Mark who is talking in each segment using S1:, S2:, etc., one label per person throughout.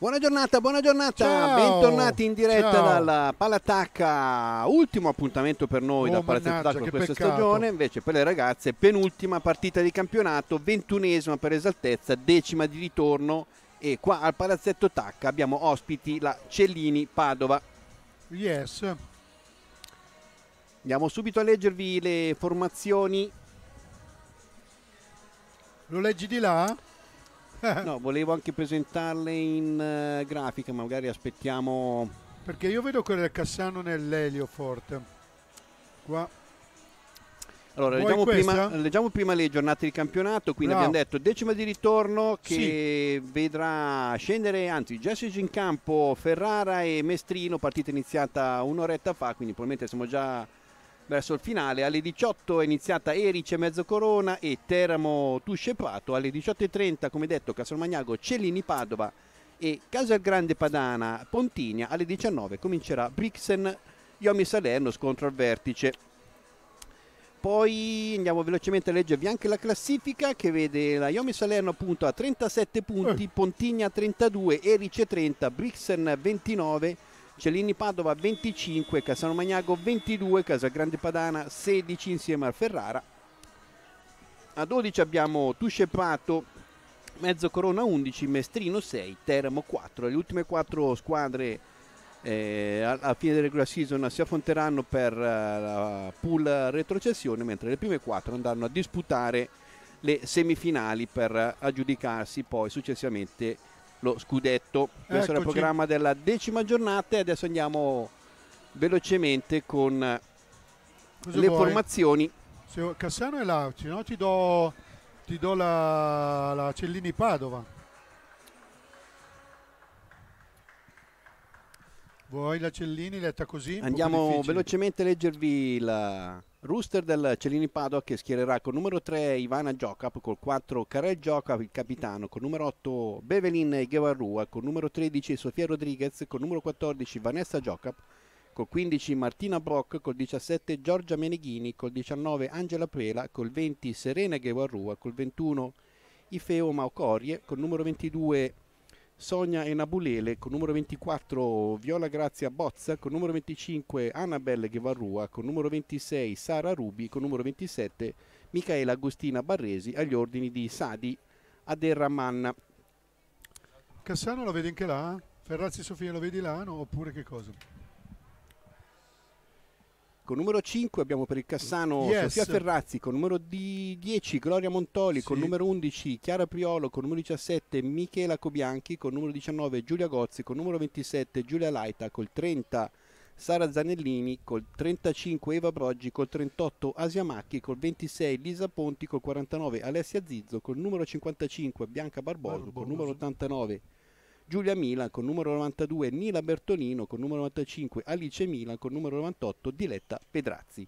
S1: Buona giornata, buona giornata, Ciao. bentornati in diretta Ciao. dalla Palatacca, ultimo appuntamento per noi oh, da Palazzetto Tacco questa peccato. stagione, invece per le ragazze penultima partita di campionato, ventunesima per esaltezza, decima di ritorno e qua al Palazzetto Tacca abbiamo ospiti la Cellini Padova.
S2: Yes.
S1: Andiamo subito
S2: a leggervi le
S1: formazioni. Lo leggi di là? no, volevo anche presentarle in uh, grafica, magari aspettiamo.
S2: Perché io vedo quello del Cassano nell'Elio Forte. Qua.
S1: Allora, leggiamo prima, leggiamo prima, le giornate di campionato, quindi Bravo. abbiamo detto decima di ritorno che sì. vedrà scendere, anzi Jessica in campo, Ferrara e Mestrino, partita iniziata un'oretta fa, quindi probabilmente siamo già verso il finale. Alle 18 è iniziata Erice Mezzocorona e Teramo Tuscepato. Alle 18.30, come detto, Casalmagnago, Cellini Padova e Casalgrande Padana Pontinia. Alle 19 comincerà Brixen Iomi Salerno, scontro al vertice. Poi andiamo velocemente a leggervi anche la classifica che vede la Iomi Salerno appunto a 37 punti, eh. Pontinia 32, Erice 30, Brixen 29 Cellini Padova 25, Casano Magnago 22, Casagrande Padana 16 insieme al Ferrara. A 12 abbiamo Tuscepato, Mezzo Corona 11, Mestrino 6, Teramo 4. Le ultime 4 squadre eh, alla fine della regular season si affronteranno per uh, la pool retrocessione, mentre le prime 4 andranno a disputare le semifinali per eh, aggiudicarsi poi successivamente lo scudetto. Questo Eccoci. era il programma della decima giornata e adesso andiamo velocemente con Cosa le vuoi? formazioni.
S2: Se, Cassano e Lauci, no? ti do, ti do la, la Cellini Padova. Vuoi la Cellini letta così? Andiamo velocemente
S1: a leggervi la, Rooster del Cellini Padova che schiererà con numero 3 Ivana Jokap, col 4 Karel Jokap il capitano, con numero 8 Bevelin Guevarrua, con numero 13 Sofia Rodriguez, con numero 14 Vanessa Jokap, col 15 Martina Brock, col 17 Giorgia Meneghini, col 19 Angela Pela, col 20 Serena Guevarrua, col 21 Ifeo Maucorie, col numero 22 Sonia Enabulele con numero 24 Viola Grazia Bozza, con numero 25 Annabelle Ghevarrua, con numero 26 Sara Rubi, con numero 27 Micaela Agostina Barresi agli ordini di Sadi Aderramanna. Cassano lo vedi anche
S2: là? Ferrazzi Sofia lo vedi là no? oppure che cosa?
S1: Ecco, numero 5 abbiamo per il Cassano yes. Sofia Ferrazzi, con numero 10 Gloria Montoli, sì. con numero 11 Chiara Priolo, con numero 17 Michela Cobianchi, con numero 19 Giulia Gozzi, con numero 27 Giulia Laita, col 30 Sara Zanellini, col 35 Eva Broggi, col 38 Asia Macchi, col 26 Lisa Ponti, col 49 Alessia Zizzo, col numero 55 Bianca Barboso, Barboso. col numero 89 Giulia Mila con numero 92, Nila Bertolino con numero 95, Alice Mila con numero 98, Diletta Pedrazzi.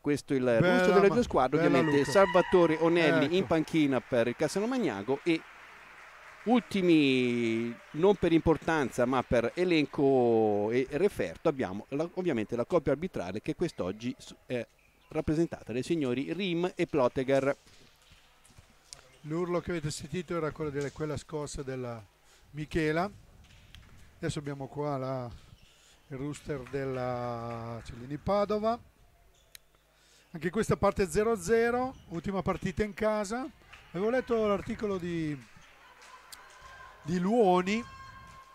S1: Questo è il russo delle due squadre, ovviamente Luca. Salvatore Onelli ecco. in panchina per il Cassano Magnago e ultimi non per importanza ma per elenco e referto abbiamo la, ovviamente la coppia arbitrale che quest'oggi è rappresentata dai signori Rim e Plotegar.
S2: L'urlo che avete sentito era quello della, quella scossa della Michela. Adesso abbiamo qua la, il rooster della Cellini Padova. Anche questa parte 0-0, ultima partita in casa. Avevo letto l'articolo di, di Luoni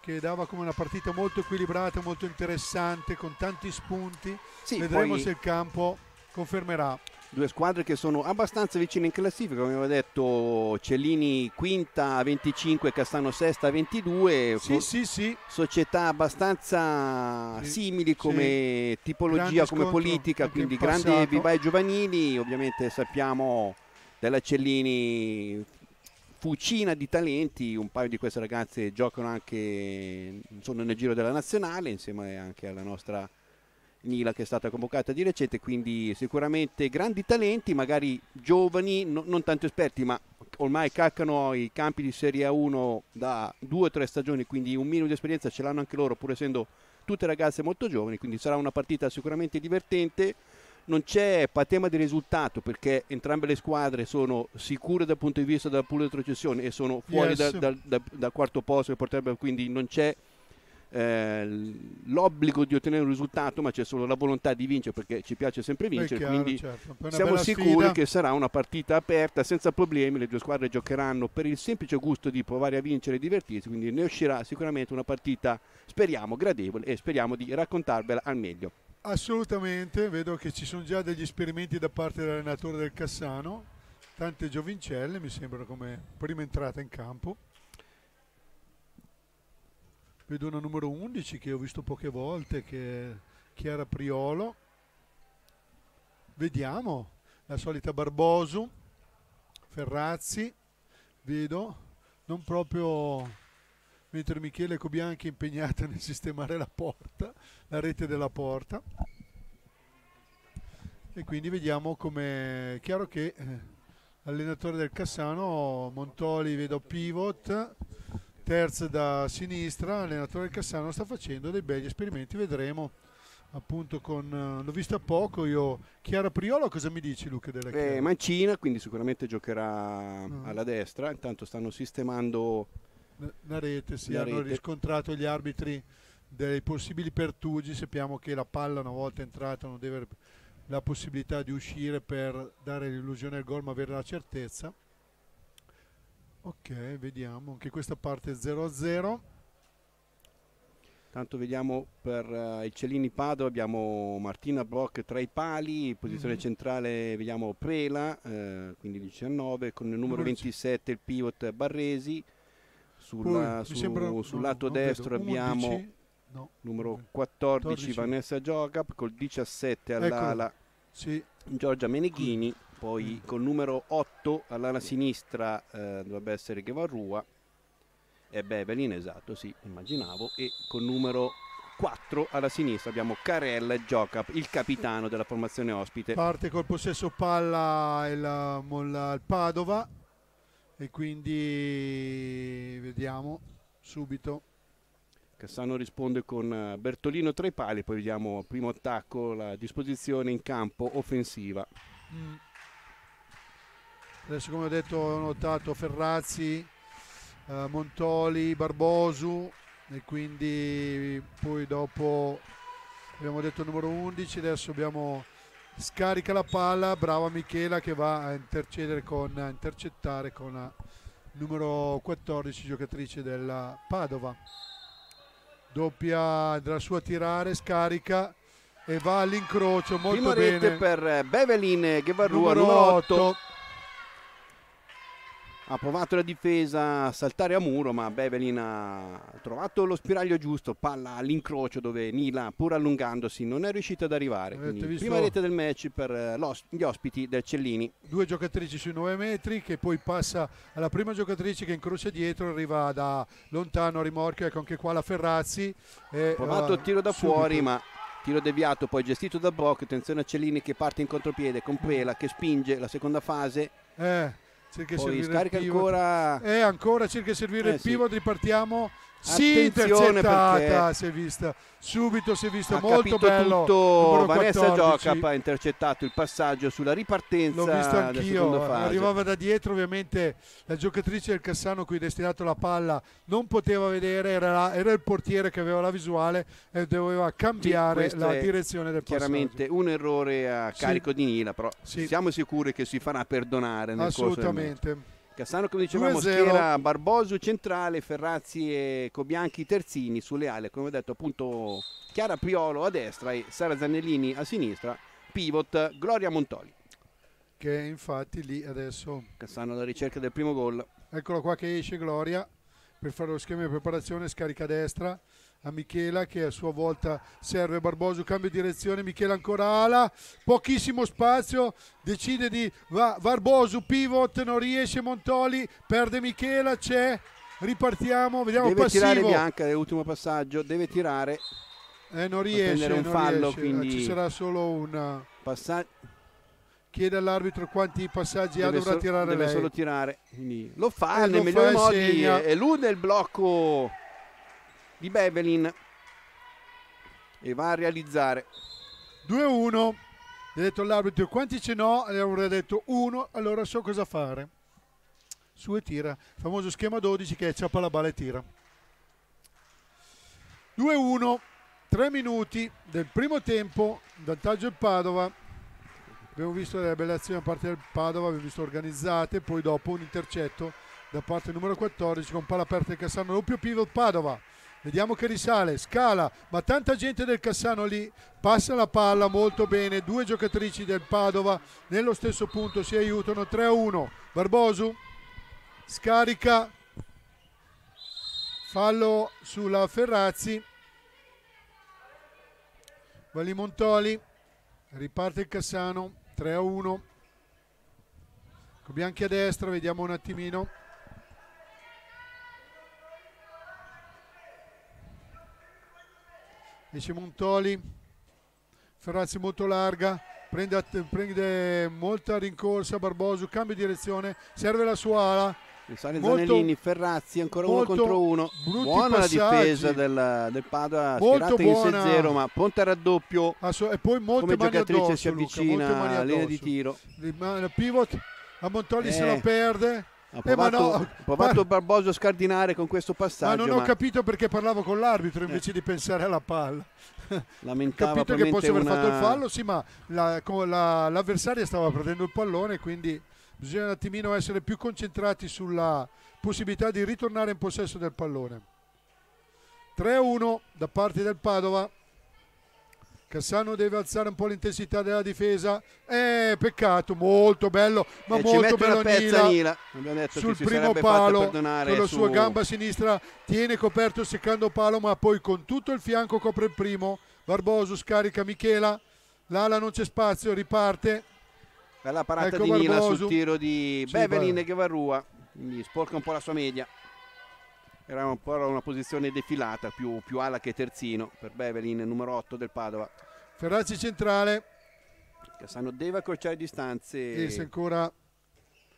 S2: che dava come una partita molto equilibrata, molto interessante, con tanti spunti. Sì, Vedremo poi... se il campo confermerà
S1: due squadre che sono abbastanza vicine in classifica, come avevo detto Cellini quinta a 25, Castano sesta a 22, sì, sì, sì. società abbastanza simili come tipologia, come politica, quindi grandi vivaie giovanili, ovviamente sappiamo della Cellini fucina di talenti, un paio di queste ragazze giocano anche sono nel giro della nazionale insieme anche alla nostra Nila che è stata convocata di recente, quindi sicuramente grandi talenti, magari giovani, no, non tanto esperti, ma ormai caccano i campi di Serie A1 da due o tre stagioni, quindi un minimo di esperienza ce l'hanno anche loro, pur essendo tutte ragazze molto giovani, quindi sarà una partita sicuramente divertente. Non c'è patema di risultato perché entrambe le squadre sono sicure dal punto di vista della pool retrocessione e sono fuori yes. dal da, da, da quarto posto che porterebbe, quindi non c'è eh, l'obbligo di ottenere un risultato, ma c'è solo la volontà di vincere perché ci piace sempre vincere. Chiaro, quindi certo. siamo sicuri sfida. che sarà una partita aperta, senza problemi. Le due squadre giocheranno per il semplice gusto di provare a vincere e divertirsi. Quindi ne uscirà sicuramente una partita, speriamo, gradevole e speriamo di raccontarvela al meglio.
S2: Assolutamente, vedo che ci sono già degli esperimenti da parte dell'allenatore del Cassano, tante giovincelle mi sembrano come prima entrata in campo vedo una numero 11 che ho visto poche volte, che è Chiara Priolo. Vediamo, la solita Barbosu, Ferrazzi, vedo, non proprio mentre Michele Cobianchi è impegnata nel sistemare la porta, la rete della porta. E quindi vediamo come... È chiaro che eh, allenatore del Cassano, Montoli vedo pivot, terza da sinistra, l'allenatore Cassano sta facendo dei begli esperimenti, vedremo appunto con eh, l'ho vista poco io Chiara Priola cosa mi dici Luca della Chiara? Eh,
S1: mancina quindi sicuramente giocherà no. Mm. alla destra intanto stanno sistemando
S2: la rete sì hanno rete. riscontrato gli arbitri dei possibili pertugi sappiamo che la palla una volta entrata non deve avere la possibilità di uscire per dare l'illusione al gol ma avere la certezza Ok, vediamo anche questa parte 0 a 0.
S1: Tanto vediamo per uh, eh, il Cellini Padova abbiamo Martina Brock tra i pali, posizione mm -hmm. centrale vediamo Prela, eh, quindi 19, con il numero, 27 il pivot Barresi, Sulla, Poi, su, sembra, sul no, lato destro vedo, abbiamo 11, no, numero 14, 14, Vanessa Giogap, col 17 all'ala ecco, sì. Giorgia Meneghini poi col numero 8 all'ala sinistra eh, dovrebbe essere Chevarrua e eh Bevelin esatto sì immaginavo e col numero 4 alla sinistra abbiamo Carella e Giocap, il capitano della formazione ospite. Parte
S2: col possesso palla il, il Padova e quindi vediamo subito.
S1: Cassano risponde con eh, Bertolino tra i pali, poi vediamo primo attacco, la disposizione in campo offensiva. Mm
S2: adesso eh, come ho detto ho notato Ferrazzi, eh, Montoli, Barbosu e quindi poi dopo abbiamo detto il numero 11, adesso abbiamo scarica la palla, brava Michela che va a intercedere con, a intercettare con la numero 14 giocatrice della Padova. Doppia della sua tirare, scarica e va all'incrocio molto Prima bene.
S1: per eh, Bevelin Ghevarrua, numero 8. 8 ha provato la difesa a saltare a muro, ma Bevelin ha trovato lo spiraglio giusto, palla all'incrocio dove Nila, pur allungandosi, non è riuscita ad arrivare. prima rete del match per eh, gli ospiti del Cellini.
S2: Due giocatrici sui 9 metri che poi passa alla prima giocatrice che incrocia dietro, arriva da lontano a rimorchio, ecco anche qua la Ferrazzi. Ha provato il eh, tiro da subito. fuori, ma
S1: tiro deviato poi gestito da Brock, attenzione a Cellini che parte in contropiede con Pela che spinge la seconda fase.
S2: Eh cerca di servire scarica il pivot. ancora. Eh, ancora cerca di servire eh, il pivot, sì. ripartiamo sì, intercettata, si è vista subito, si è vista molto bello. Tutto. Vanessa 14. Gioca
S1: ha intercettato il passaggio sulla ripartenza. L'ho visto anch'io, arrivava
S2: da dietro ovviamente la giocatrice del Cassano qui è destinato la palla non poteva vedere, era, la, era, il portiere che aveva la visuale e doveva cambiare sì, la direzione del chiaramente
S1: passaggio. Chiaramente un errore a carico sì. di Nila, però sì. siamo sicuri che si farà perdonare. nel Assolutamente. Cassano, come dicevamo, schiera Barbosio centrale, Ferrazzi e Cobianchi terzini sulle ali, come ho detto appunto Chiara Priolo a destra e Sara Zannellini a sinistra, pivot Gloria Montoli.
S2: Che infatti lì adesso...
S1: Cassano alla ricerca del primo gol.
S2: Eccolo qua che esce Gloria per fare lo schema di preparazione, scarica a destra, a Michela che a sua volta serve Barboso, cambio direzione, Michela ancora ala, pochissimo spazio, decide di va, Barboso, pivot, non riesce Montoli, perde Michela, c'è, ripartiamo, vediamo deve passivo. Deve tirare Bianca,
S1: l'ultimo passaggio, deve tirare.
S2: Eh, non riesce, un non fallo, riesce. Ah, quindi ci sarà solo un passaggio. Chiede all'arbitro quanti passaggi deve ha, dovrà so tirare deve lei. Deve solo
S1: tirare, quindi lo fa eh, nel modi, elude il blocco di Bevelin e va a realizzare
S2: 2-1 gli ha detto l'arbitro quanti ce n'ho e ha detto 1 allora so cosa fare su e tira famoso schema 12 che è ciappa la balla e tira 2-1 3 minuti del primo tempo vantaggio il Padova abbiamo visto delle belle azioni da parte del Padova abbiamo visto organizzate poi dopo un intercetto da parte numero 14 con palla aperta di Cassano doppio pivot Padova Vediamo che risale, scala, ma tanta gente del Cassano lì, passa la palla molto bene, due giocatrici del Padova nello stesso punto si aiutano, 3 a 1, Barbosu scarica, fallo sulla Ferrazzi, Valimontoli, riparte il Cassano, 3 a 1, Cobianchi a destra, vediamo un attimino. esce Montoli Ferrazzi molto larga prende, prende molta rincorsa Barboso cambia direzione serve la sua ala Sale Zanellini, Ferrazzi, ancora uno contro uno. Buona passaggi. la difesa
S1: del, del Padova, molto buona. in 6-0, ma Ponte a raddoppio. Asso, e poi molte come giocatrice addosso, si avvicina alla linea di
S2: tiro. Rimane pivot, a Montoli eh. se la perde. Ha eh, provato, eh no,
S1: provato ma... Barbosa a scardinare con questo passaggio.
S2: Ma non ho ma... capito perché parlavo con l'arbitro eh. invece eh. di pensare alla palla.
S1: Lamentava ho capito che posso aver una... fatto il fallo,
S2: sì, ma la, la, l'avversaria stava perdendo il pallone, quindi bisogna un attimino essere più concentrati sulla possibilità di ritornare in possesso del pallone. 3-1 da parte del Padova. Cassano deve alzare un po' l'intensità della difesa. Eh, peccato, molto bello, ma e eh, molto bello pezza, Nila. Nila. Sul primo palo, con la sua gamba sinistra tiene coperto il secondo palo, ma poi con tutto il fianco copre il primo. Barboso scarica Michela, l'ala non c'è spazio, riparte. Bella parata ecco di Barbosu. Nila sul
S1: tiro di Bevelin che va Rua, quindi sporca un po' la sua media era un po' una posizione defilata, più, più ala che terzino per Bevelin, numero 8 del Padova.
S2: Ferrazzi centrale.
S1: Cassano deve accorciare distanze. Chiese
S2: ancora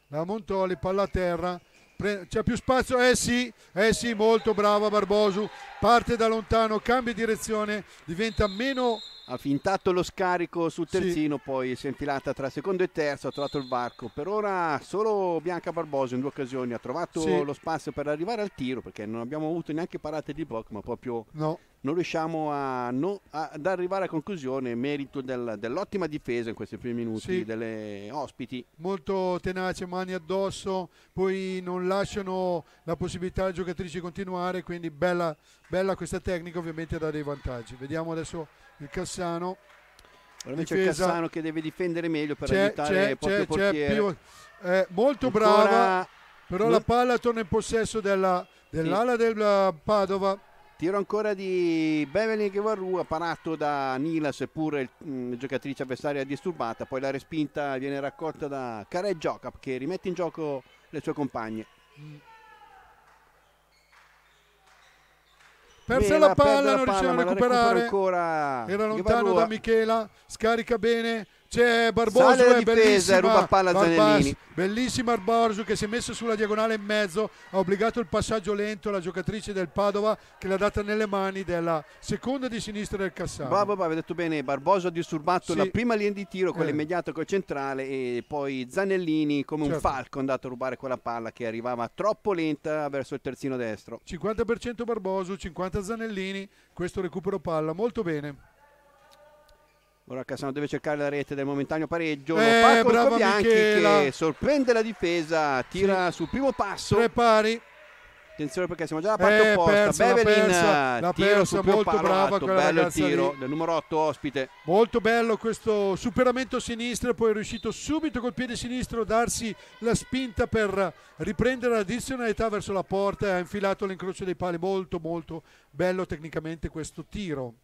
S2: la Montoli, palla a terra. C'è più spazio, eh sì, eh sì, molto brava Barbosu. Parte da lontano, cambia direzione, diventa meno ha fintato lo scarico
S1: sul terzino, sì. poi si è infilata tra secondo e terzo, ha trovato il varco. Per ora solo Bianca Barboso in due occasioni ha trovato sì. lo spazio per arrivare al tiro, perché non abbiamo avuto neanche parate di block, ma proprio no. non riusciamo a, no, a, ad arrivare a conclusione merito del, dell'ottima difesa in questi primi minuti sì. delle ospiti.
S2: Molto tenace, mani addosso, poi non lasciano la possibilità alle giocatrici di continuare, quindi bella, bella questa tecnica ovviamente dà dei vantaggi. Vediamo adesso il Cassano. Ora Cassano
S1: che deve difendere meglio per c'è, aiutare c'è, il proprio c'è, portiere. Pio,
S2: molto Ancora... brava, però la palla torna in possesso della, dell'ala sì. del eh, Padova.
S1: Tiro ancora di Beverly Guerrua, apparato da Nila, seppur la mm, giocatrice avversaria disturbata. Poi la respinta viene raccolta da Care Giocap che rimette in gioco le sue compagne. Mm.
S2: Perse Mena, la palla, non riusciva a recuperare. Ancora. Era lontano da Michela, scarica bene, c'è Barboso Sale cioè, la difesa, ruba palla Zanellini bellissima Barboso che si è messo sulla diagonale in mezzo ha obbligato il passaggio lento alla giocatrice del Padova che l'ha data nelle mani della seconda di sinistra del Cassano bravo
S1: bravo hai detto bene Barboso ha disturbato sì. la prima linea di tiro quella eh. immediata col centrale e poi Zanellini come certo. un falco è andato a rubare quella palla che arrivava troppo lenta verso il terzino destro
S2: 50% Barboso 50 Zanellini questo recupero palla molto bene Ora Cassano deve
S1: cercare la rete del momentaneo pareggio. Eh, lo fa brava Bianchi che sorprende la difesa, tira sì. sul primo passo. Tre pari. Attenzione perché siamo già alla parte eh, opposta. Persa, Bevelin persa, tiro persa, sul primo molto brava alto, bello il tiro lì. del numero 8 ospite.
S2: Molto bello questo superamento sinistro, sinistra, poi è riuscito subito col piede sinistro a darsi la spinta per riprendere l'addizionalità verso la porta e ha infilato l'incrocio dei pali. Molto molto bello tecnicamente questo tiro.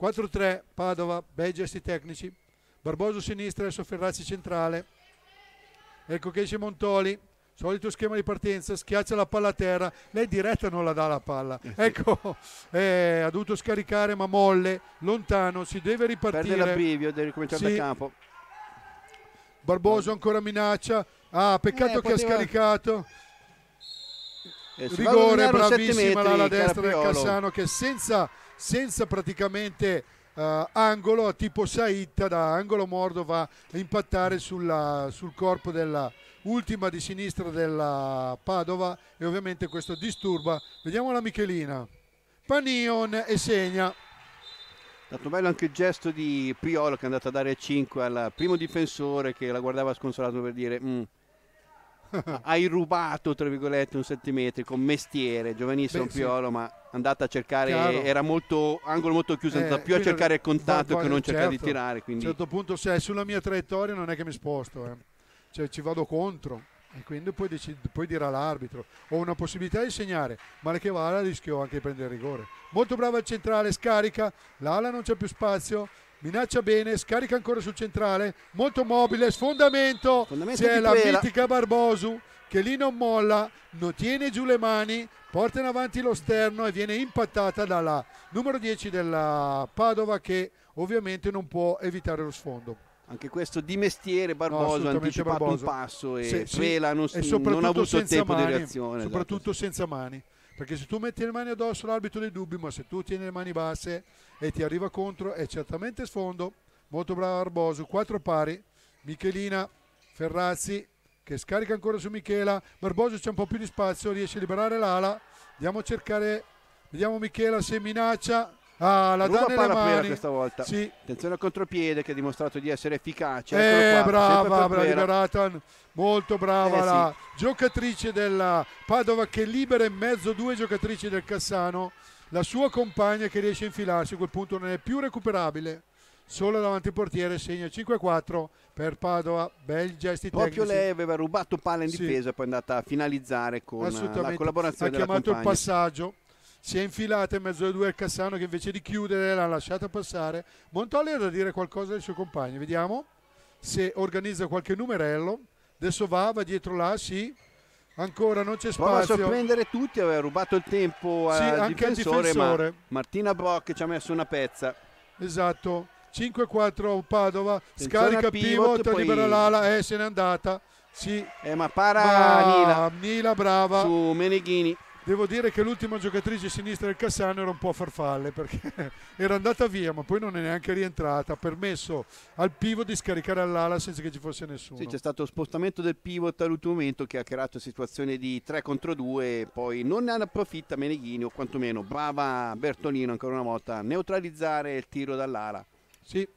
S2: 4-3 Padova, bei gesti tecnici, Barboso sinistra adesso Ferrazzi centrale, ecco che esce Montoli, solito schema di partenza, schiaccia la palla a terra, lei diretta non la dà la palla, eh ecco, eh, ha dovuto scaricare ma molle, lontano, si deve ripartire. Perde l'abbrivio, deve ricominciare sì. da campo. Barboso ancora minaccia, ah peccato eh, che ha scaricato. Eh, rigore, bravissima l'ala destra del Cassano che senza senza praticamente Uh, angolo a tipo Saitta da angolo mordo va a impattare sulla, sul corpo della ultima di sinistra della Padova e ovviamente questo disturba vediamo la Michelina Panion e segna Tanto bello anche il gesto
S1: di Priolo che è andato a dare 5 al primo difensore che la guardava sconsolato per dire mm, hai rubato tra virgolette un centimetro con mestiere giovanissimo Beh, Piolo sì. ma andata a cercare Chiaro. era molto angolo molto chiuso eh, andata più a cercare il contatto che non cercare certo. di tirare quindi. a un certo
S2: punto se è sulla mia traiettoria non è che mi sposto eh. cioè, ci vado contro e quindi poi, decid- poi dirà l'arbitro ho una possibilità di segnare ma le che vada rischio anche di prendere il rigore molto brava il centrale scarica l'ala non c'è più spazio minaccia bene, scarica ancora sul centrale, molto mobile, sfondamento, sfondamento c'è la quella. mitica Barbosu che lì non molla, non tiene giù le mani, porta in avanti lo sterno e viene impattata dalla numero 10 della Padova che ovviamente non può evitare lo sfondo. Anche questo di mestiere Barboso ha no, anticipato Barboso. un passo e sì, sì. non, e non ha avuto tempo mani, di reazione. Esatto, soprattutto esatto. senza mani. Perché se tu metti le mani addosso l'arbitro dei dubbi, ma se tu tieni le mani basse e ti arriva contro è certamente sfondo. Molto bravo Arboso, quattro pari. Michelina, Ferrazzi che scarica ancora su Michela. Barboso c'è un po' più di spazio, riesce a liberare l'ala. Andiamo a cercare, vediamo Michela se minaccia. Ah, la Ruba palla Mani. questa volta. Sì.
S1: Attenzione al contropiede che ha dimostrato di essere efficace. Eh, brava, brava
S2: Ratan. Molto brava eh, la sì. giocatrice della Padova che libera in mezzo due giocatrici del Cassano. La sua compagna che riesce a infilarsi, a quel punto non è più recuperabile solo davanti al portiere segna 5-4 per Padova bel gesti proprio lei
S1: aveva rubato palla in difesa sì. poi è andata a finalizzare con la collaborazione ha chiamato il
S2: passaggio si è infilata in mezzo ai due al Cassano che invece di chiudere l'ha lasciata passare. Montoli ha da dire qualcosa ai suoi compagni, vediamo se organizza qualche numerello. Adesso va, va dietro là, sì. Ancora non c'è spazio. Prova a sorprendere tutti, aveva rubato il tempo sì, al anche difensore, al difensore. Ma
S1: Martina Brock ci ha messo una pezza.
S2: Esatto. 5-4 Padova, Attenzione scarica pivot, pivot poi... libera l'ala, eh, se n'è andata. Sì. Eh, ma para ma... Nila. Nila brava. Su Meneghini devo dire che l'ultima giocatrice sinistra del Cassano era un po' a farfalle perché era andata via ma poi non è neanche rientrata ha permesso al pivot di scaricare all'ala senza che ci fosse nessuno sì c'è stato lo spostamento del
S1: pivot all'ultimo momento che ha creato situazioni di 3 contro 2 poi non ne approfitta Meneghini o quantomeno brava Bertolino ancora una volta a neutralizzare il tiro dall'ala sì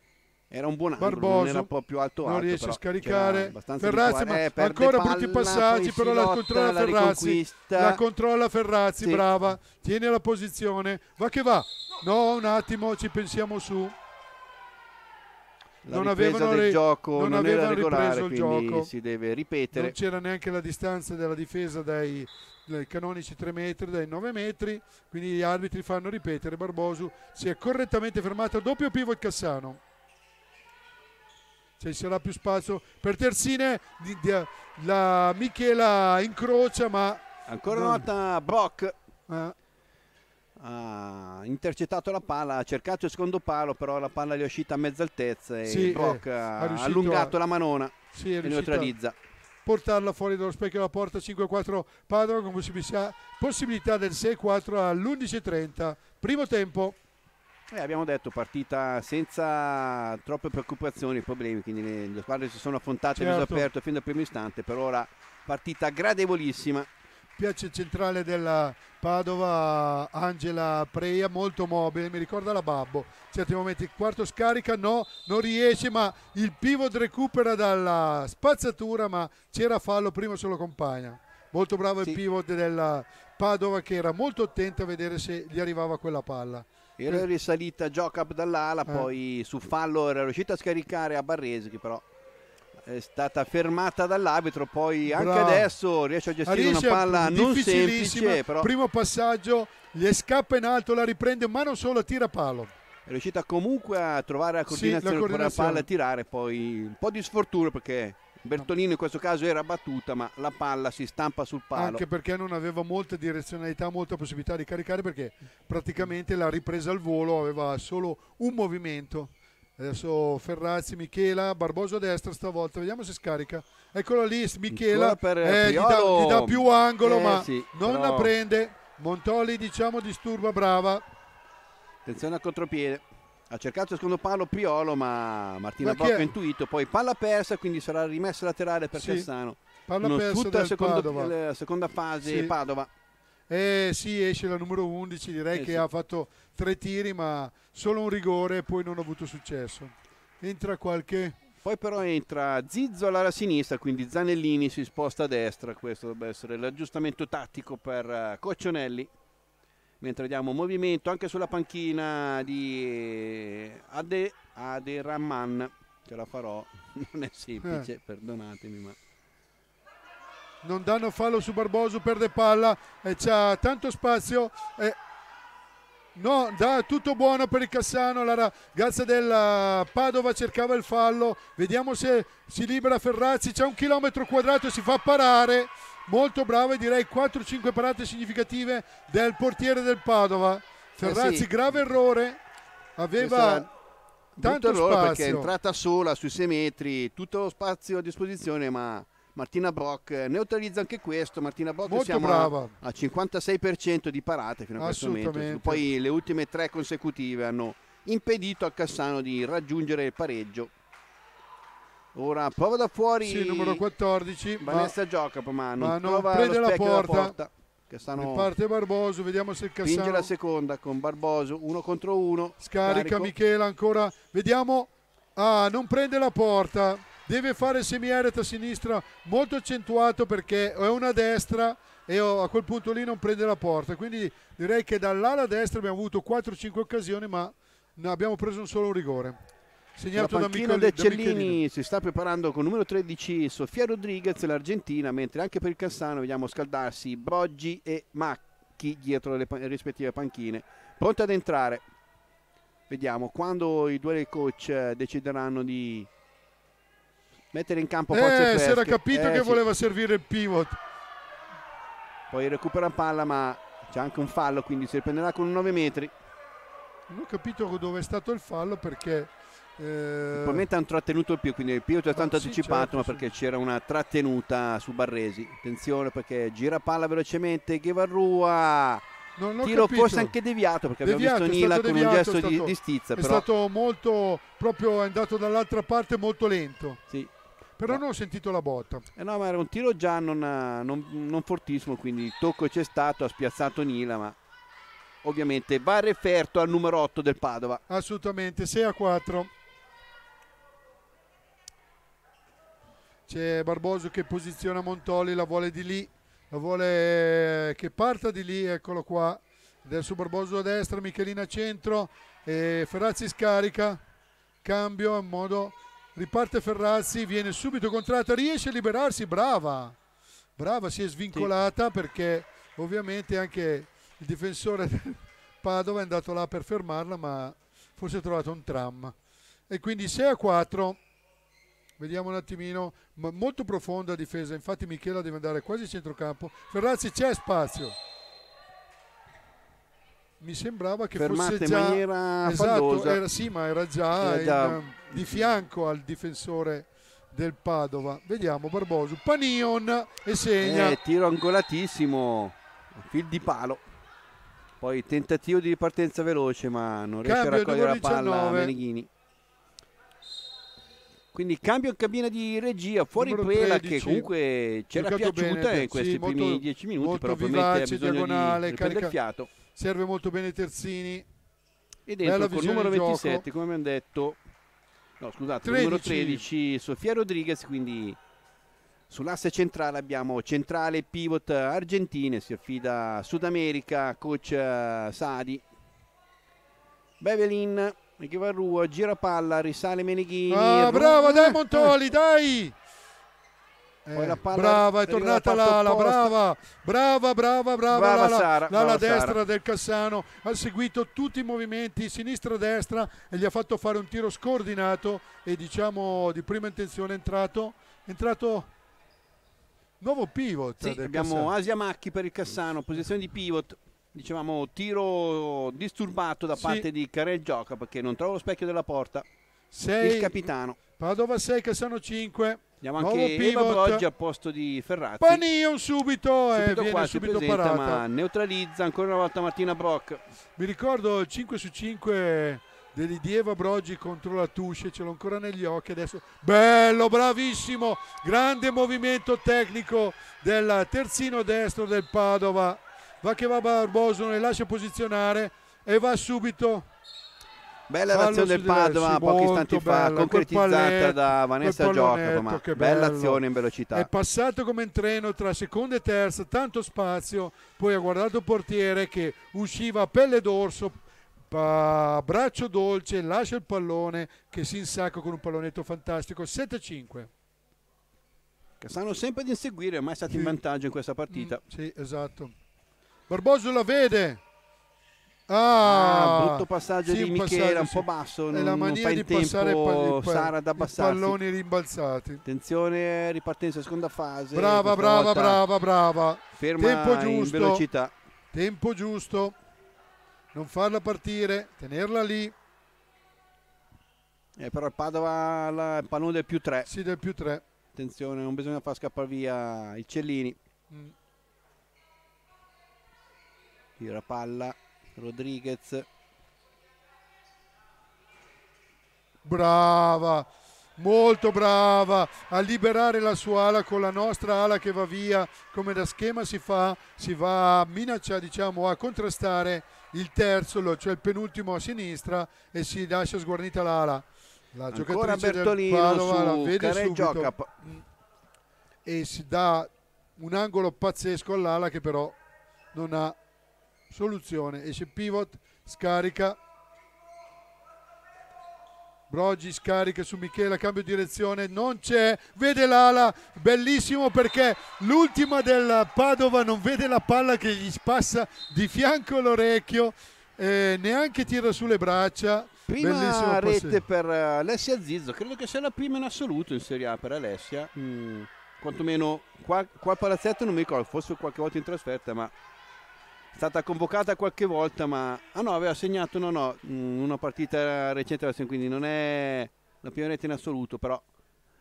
S1: era un buon angolo, Barboso, non era un po' più alto alto. Non riesce a scaricare. Ferrazzi, ma eh, ancora brutti passaggi, però la controlla la Ferrazzi. La
S2: controlla Ferrazzi, sì. brava. Tiene la posizione. Va che va. No, un attimo, ci pensiamo su. La non avevano, re- gioco non, non avevano regolare, ripreso il gioco. Si deve ripetere. Non c'era neanche la distanza della difesa dai, dai canonici 3 metri, dai 9 metri. Quindi gli arbitri fanno ripetere. Barbosu si è correttamente fermato. Doppio pivot Cassano cioè ci sarà più spazio per terzine di, di, la Michela incrocia ma ancora una volta Brock eh.
S1: ha intercettato la palla ha cercato il secondo palo però la palla gli è uscita a mezza altezza e sì, Brock eh, ha allungato a... la manona sì, e neutralizza
S2: portarla fuori dallo specchio della porta 5-4 Padova con possibilità del 6-4 all'11.30 primo tempo
S1: eh, abbiamo detto partita senza troppe preoccupazioni, problemi, quindi le, le squadre si sono affrontate certo. a viso aperto fin dal primo istante, per ora partita gradevolissima.
S2: Piace centrale della Padova, Angela Preia, molto mobile, mi ricorda la Babbo. In certi momenti quarto scarica, no, non riesce, ma il pivot recupera dalla spazzatura, ma c'era fallo prima sulla compagna. Molto bravo sì. il pivot della Padova che era molto attento a vedere se gli arrivava quella palla
S1: era eh. risalita Giocap dall'ala, eh. poi su fallo era riuscita a scaricare a Barresi che però è stata fermata dall'arbitro, poi anche Bravo. adesso riesce a gestire Arisha, una palla non semplice. Però... Primo
S2: passaggio, gli scappa in alto, la riprende, ma non solo, tira palo è riuscita comunque a trovare la coordinazione, sì, la coordinazione. per la palla a
S1: tirare poi un po' di sfortuna perché Bertolino in questo caso era battuta, ma la palla si stampa sul palo. Anche
S2: perché non aveva molta direzionalità, molta possibilità di caricare, perché praticamente la ripresa al volo aveva solo un movimento. Adesso Ferrazzi, Michela, Barboso a destra stavolta, vediamo se scarica. Eccolo lì, Michela, eh, gli, dà, gli, dà, più angolo, eh, ma sì, non però... la prende. Montoli
S1: diciamo disturba, brava. Attenzione al contropiede ha cercato il secondo palo Priolo ma Martina Bocca ha intuito poi palla persa quindi sarà rimessa laterale per sì. Cassano
S2: palla non persa tutta secondo, la
S1: seconda fase sì. Padova
S2: eh sì esce la numero 11 direi eh, che sì. ha fatto tre tiri ma solo un rigore e poi non ha avuto successo entra qualche
S1: poi però entra Zizzo alla sinistra, quindi Zanellini si sposta a destra, questo dovrebbe essere l'aggiustamento tattico per eh, Coccionelli mentre vediamo movimento anche sulla panchina di Ade, Ade Rahman ce la farò non è semplice eh. perdonatemi ma
S2: non danno fallo su Barboso perde palla e c'ha tanto spazio e No, da tutto buono per il Cassano, la ragazza della eh, Padova cercava il fallo, vediamo se si libera Ferrazzi, c'è un chilometro quadrato, e si fa parare, molto brava e direi 4-5 parate significative del portiere del Padova. Eh Ferrazzi, eh sì. grave errore, aveva tanto errore spazio. perché è entrata
S1: sola sui 6 metri, tutto lo spazio a disposizione, ma Martina Brock eh, neutralizza anche questo. Martina Brock Molto siamo brava. a 56% di parate fino a questo momento. Poi le ultime tre consecutive hanno impedito a Cassano di raggiungere il pareggio Ora prova da fuori. Sì, numero
S2: 14. Vanessa
S1: ma, gioca Pomano. Ma non prende la porta. porta. Che stanno... Parte
S2: Barboso, vediamo se il Cassano. Spinge la
S1: seconda con Barboso, uno contro uno. Scarica Carico. Michela
S2: ancora. Vediamo. Ah, non prende la porta. Deve fare semiareta a sinistra molto accentuato perché è una destra e a quel punto lì non prende la porta. Quindi direi che dall'ala destra abbiamo avuto 4-5 occasioni, ma abbiamo preso un solo rigore. Segnato la panchina da
S1: si sta preparando con il numero 13 Sofia Rodriguez, l'Argentina, mentre anche per il Cassano vediamo scaldarsi Boggi e Macchi dietro le rispettive panchine. Pronti ad entrare. Vediamo quando i due coach eh, decideranno di mettere in campo forze eh, si era capito eh, che sì. voleva
S2: servire il pivot
S1: poi recupera palla ma c'è anche un fallo quindi si riprenderà con 9 metri
S2: non ho capito dove è stato il fallo perché eh, Probabilmente
S1: hanno trattenuto il Pio, quindi il Pio è stato ah, sì, anticipato, certo, ma perché sì. c'era una trattenuta su Barresi. Attenzione perché gira palla velocemente, Ghevarrua.
S2: Non Tiro capito. forse anche deviato perché deviato, abbiamo visto Nila con deviato, un gesto stato, di, di, stizza. È però. stato molto, proprio è andato dall'altra parte molto lento. Sì. Però no. non ho sentito la botta. Eh no, ma era
S1: un tiro già non, non, non fortissimo, quindi il tocco c'è stato, ha spiazzato Nila, ma ovviamente va referto al numero 8 del Padova.
S2: Assolutamente, 6 a 4. C'è Barboso che posiziona Montoli, la vuole di lì, la vuole che parta di lì, eccolo qua. Adesso Barboso a destra, Michelina a centro, e Ferrazzi scarica, cambio in modo... Riparte Ferrazzi, viene subito contratta, riesce a liberarsi, brava, brava, si è svincolata sì. perché ovviamente anche il difensore Padova è andato là per fermarla, ma forse ha trovato un tram. E quindi 6 a 4 vediamo un attimino, ma molto profonda difesa, infatti Michela deve andare quasi centrocampo, Ferrazzi c'è spazio. Mi sembrava che Fermate fosse già in maniera esatto, era, sì, ma era già, era già... In, di fianco al difensore del Padova. Vediamo Barboso, Panion e segna. Eh,
S1: tiro angolatissimo, fil di palo. Poi tentativo di ripartenza veloce, ma non riesce Cambio a raccogliere la palla Meneghini. Quindi cambio in cabina di regia, fuori Numero Pela che comunque c'era piaciuta bene, in eh, questi sì, primi molto, dieci minuti, molto però vivace, diagonale, di il fiato.
S2: Serve molto bene Terzini. E dentro con il numero 27,
S1: come abbiamo detto, no scusate, 13. numero 13 Sofia Rodriguez, quindi Sull'asse centrale abbiamo centrale pivot argentine, si affida Sud America, coach eh, Sadi. Bevelin Michivarrua, gira palla, risale Menighini. Ah, brava dai eh. Montoli, dai! Eh, la eh, palla brava, è tornata l'ala, brava,
S2: brava, brava, brava, brava l'ala, Sara, l'ala brava destra Sara. del Cassano ha seguito tutti i movimenti sinistra-destra e gli ha fatto fare un tiro scordinato e diciamo di prima intenzione è entrato, è entrato nuovo pivot. Sì, abbiamo Cassano.
S1: Asia Macchi per il Cassano, posizione di pivot diciamo, tiro disturbato da sì. parte di Carel Gioca perché non trova lo specchio della porta.
S2: Sei. Il capitano. Padova 6, Cassano 5. Andiamo anche Eva oggi
S1: a posto di Ferrati.
S2: Panion subito, eh, viene qua, subito presenta, parata. ma
S1: neutralizza ancora una volta Martina
S2: Brock. Mi ricordo il 5 su 5 degli di Eva Broggi contro la Tusce, ce l'ho ancora negli occhi adesso. Bello, bravissimo, grande movimento tecnico del terzino destro del Padova va che va Barboso, ne lascia posizionare e va subito. Bella l'azione del Padova pochi istanti bella, fa, concretizzata palletto, da Vanessa Giorgio. Ma bella azione in velocità. È passato come in treno tra seconda e terza, tanto spazio. Poi ha guardato il portiere che usciva a pelle d'orso, a braccio dolce, lascia il pallone che si insacca con un pallonetto fantastico. 7-5. Che sanno sempre di
S1: inseguire, ma è stato in vantaggio in questa mm, partita. Mm, sì, esatto. Barboso la vede.
S2: Ah, ah brutto passaggio sì, di Michele, passaggio, un po' basso. È non, la mania non di tempo, passare pa- Sara ad abbassarsi. palloni
S1: rimbalzati. Attenzione, ripartenza, seconda fase. Brava, brava, brava, brava. Ferma tempo giusto. velocità.
S2: Tempo giusto. Non farla partire, tenerla lì.
S1: Eh, però il Padova la, il pallone del più 3. Sì, del più 3. Attenzione, non bisogna far scappare via i Cellini. Mm tira palla
S2: Rodriguez brava molto brava a liberare la sua ala con la nostra ala che va via come da schema si fa si va a minaccia diciamo a contrastare il terzo cioè il penultimo a sinistra e si lascia sguarnita l'ala la Ancora giocatrice Bertolino del Padova la vede subito e si dà un angolo pazzesco all'ala che però non ha soluzione, esce pivot, scarica, Brogi scarica su Michela, cambio direzione, non c'è, vede l'ala, bellissimo perché l'ultima della Padova non vede la palla che gli spassa di fianco all'orecchio, eh, neanche tira sulle braccia. Prima bellissimo rete passaggio. per
S1: Alessia Zizzo, credo che sia la prima in assoluto in Serie A per Alessia, mm, quantomeno qua, qua al palazzetto non mi ricordo, forse qualche volta in trasferta, ma è stata convocata qualche volta, ma ah no, aveva segnato no, no, mm, una partita recente, quindi non è la prima rete in assoluto, però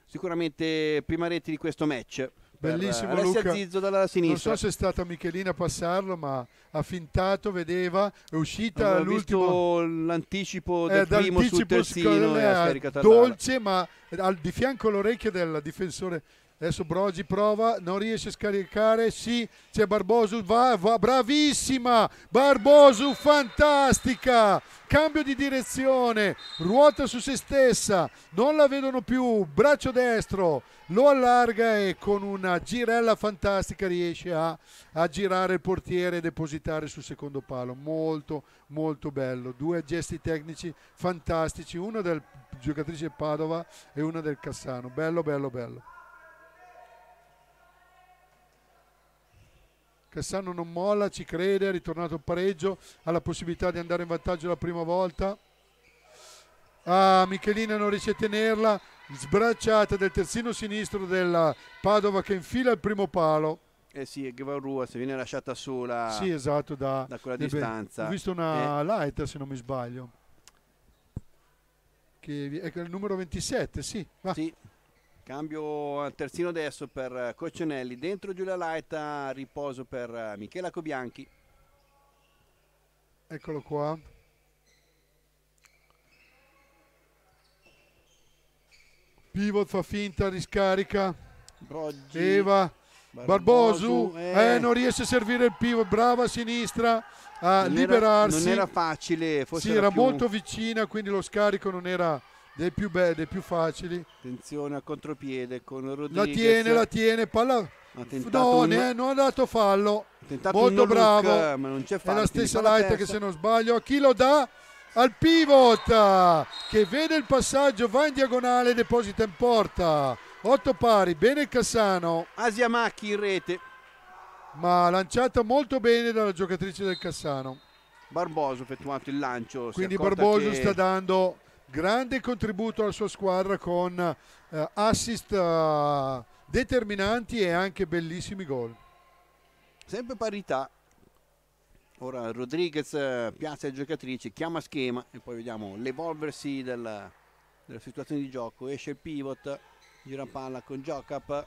S1: sicuramente prima rete di questo match. Bellissimo Alessia Luca. Zizzo dalla sinistra. Non so se è
S2: stata Michelina a passarlo, ma ha fintato, vedeva, è uscita Avevo l'ultimo
S1: l'anticipo eh, del eh, primo sul terzino dolce,
S2: ma al, di fianco all'orecchio del difensore Adesso Brogi prova, non riesce a scaricare, sì, c'è Barbosu, va, va, bravissima! Barbosu, fantastica! Cambio di direzione, ruota su se stessa, non la vedono più, braccio destro, lo allarga e con una girella fantastica riesce a, a girare il portiere e depositare sul secondo palo. Molto, molto bello. Due gesti tecnici fantastici, uno del giocatrice Padova e uno del Cassano. Bello, bello, bello. Cassano non molla, ci crede, è ritornato il pareggio, ha la possibilità di andare in vantaggio la prima volta. Ah, Michelina non riesce a tenerla, sbracciata del terzino sinistro della Padova che infila il primo palo.
S1: Eh sì, Gvarrua se viene lasciata sola sì, esatto, da, da quella eh distanza. Beh, ho visto una
S2: eh. light se non mi sbaglio. Che è il numero 27, sì. Va. Sì,
S1: Cambio al terzino adesso per Coccionelli, dentro Giulia Laita, riposo per eh, Michela Cobianchi.
S2: Eccolo qua. Pivot fa finta, riscarica.
S1: Broggi. Eva.
S2: Barbosu, Barbosu eh. Eh, non riesce a servire il pivot, brava a sinistra a non liberarsi. Era, non era facile, forse. Sì, era, era più... molto vicina, quindi lo scarico non era dei più belli, dei più facili. Attenzione a contropiede con Rodriguez. La tiene, la tiene, palla.
S1: No, un...
S2: non ha dato fallo. Molto bravo. Look, ma non c'è fallo. È la stessa Light che se non sbaglio a chi lo dà al pivot che vede il passaggio, va in diagonale, deposita in porta. 8 pari, bene Cassano. Asiamacchi in rete. Ma lanciata molto bene dalla giocatrice del Cassano.
S1: Barboso effettuato il lancio. Quindi Barboso sta
S2: dando grande contributo alla sua squadra con eh, assist eh, determinanti e anche bellissimi gol.
S1: Sempre parità. Ora Rodriguez eh, piazza le giocatrici, chiama schema e poi vediamo l'evolversi della, della situazione di gioco. Esce il pivot, gira palla con Jocap,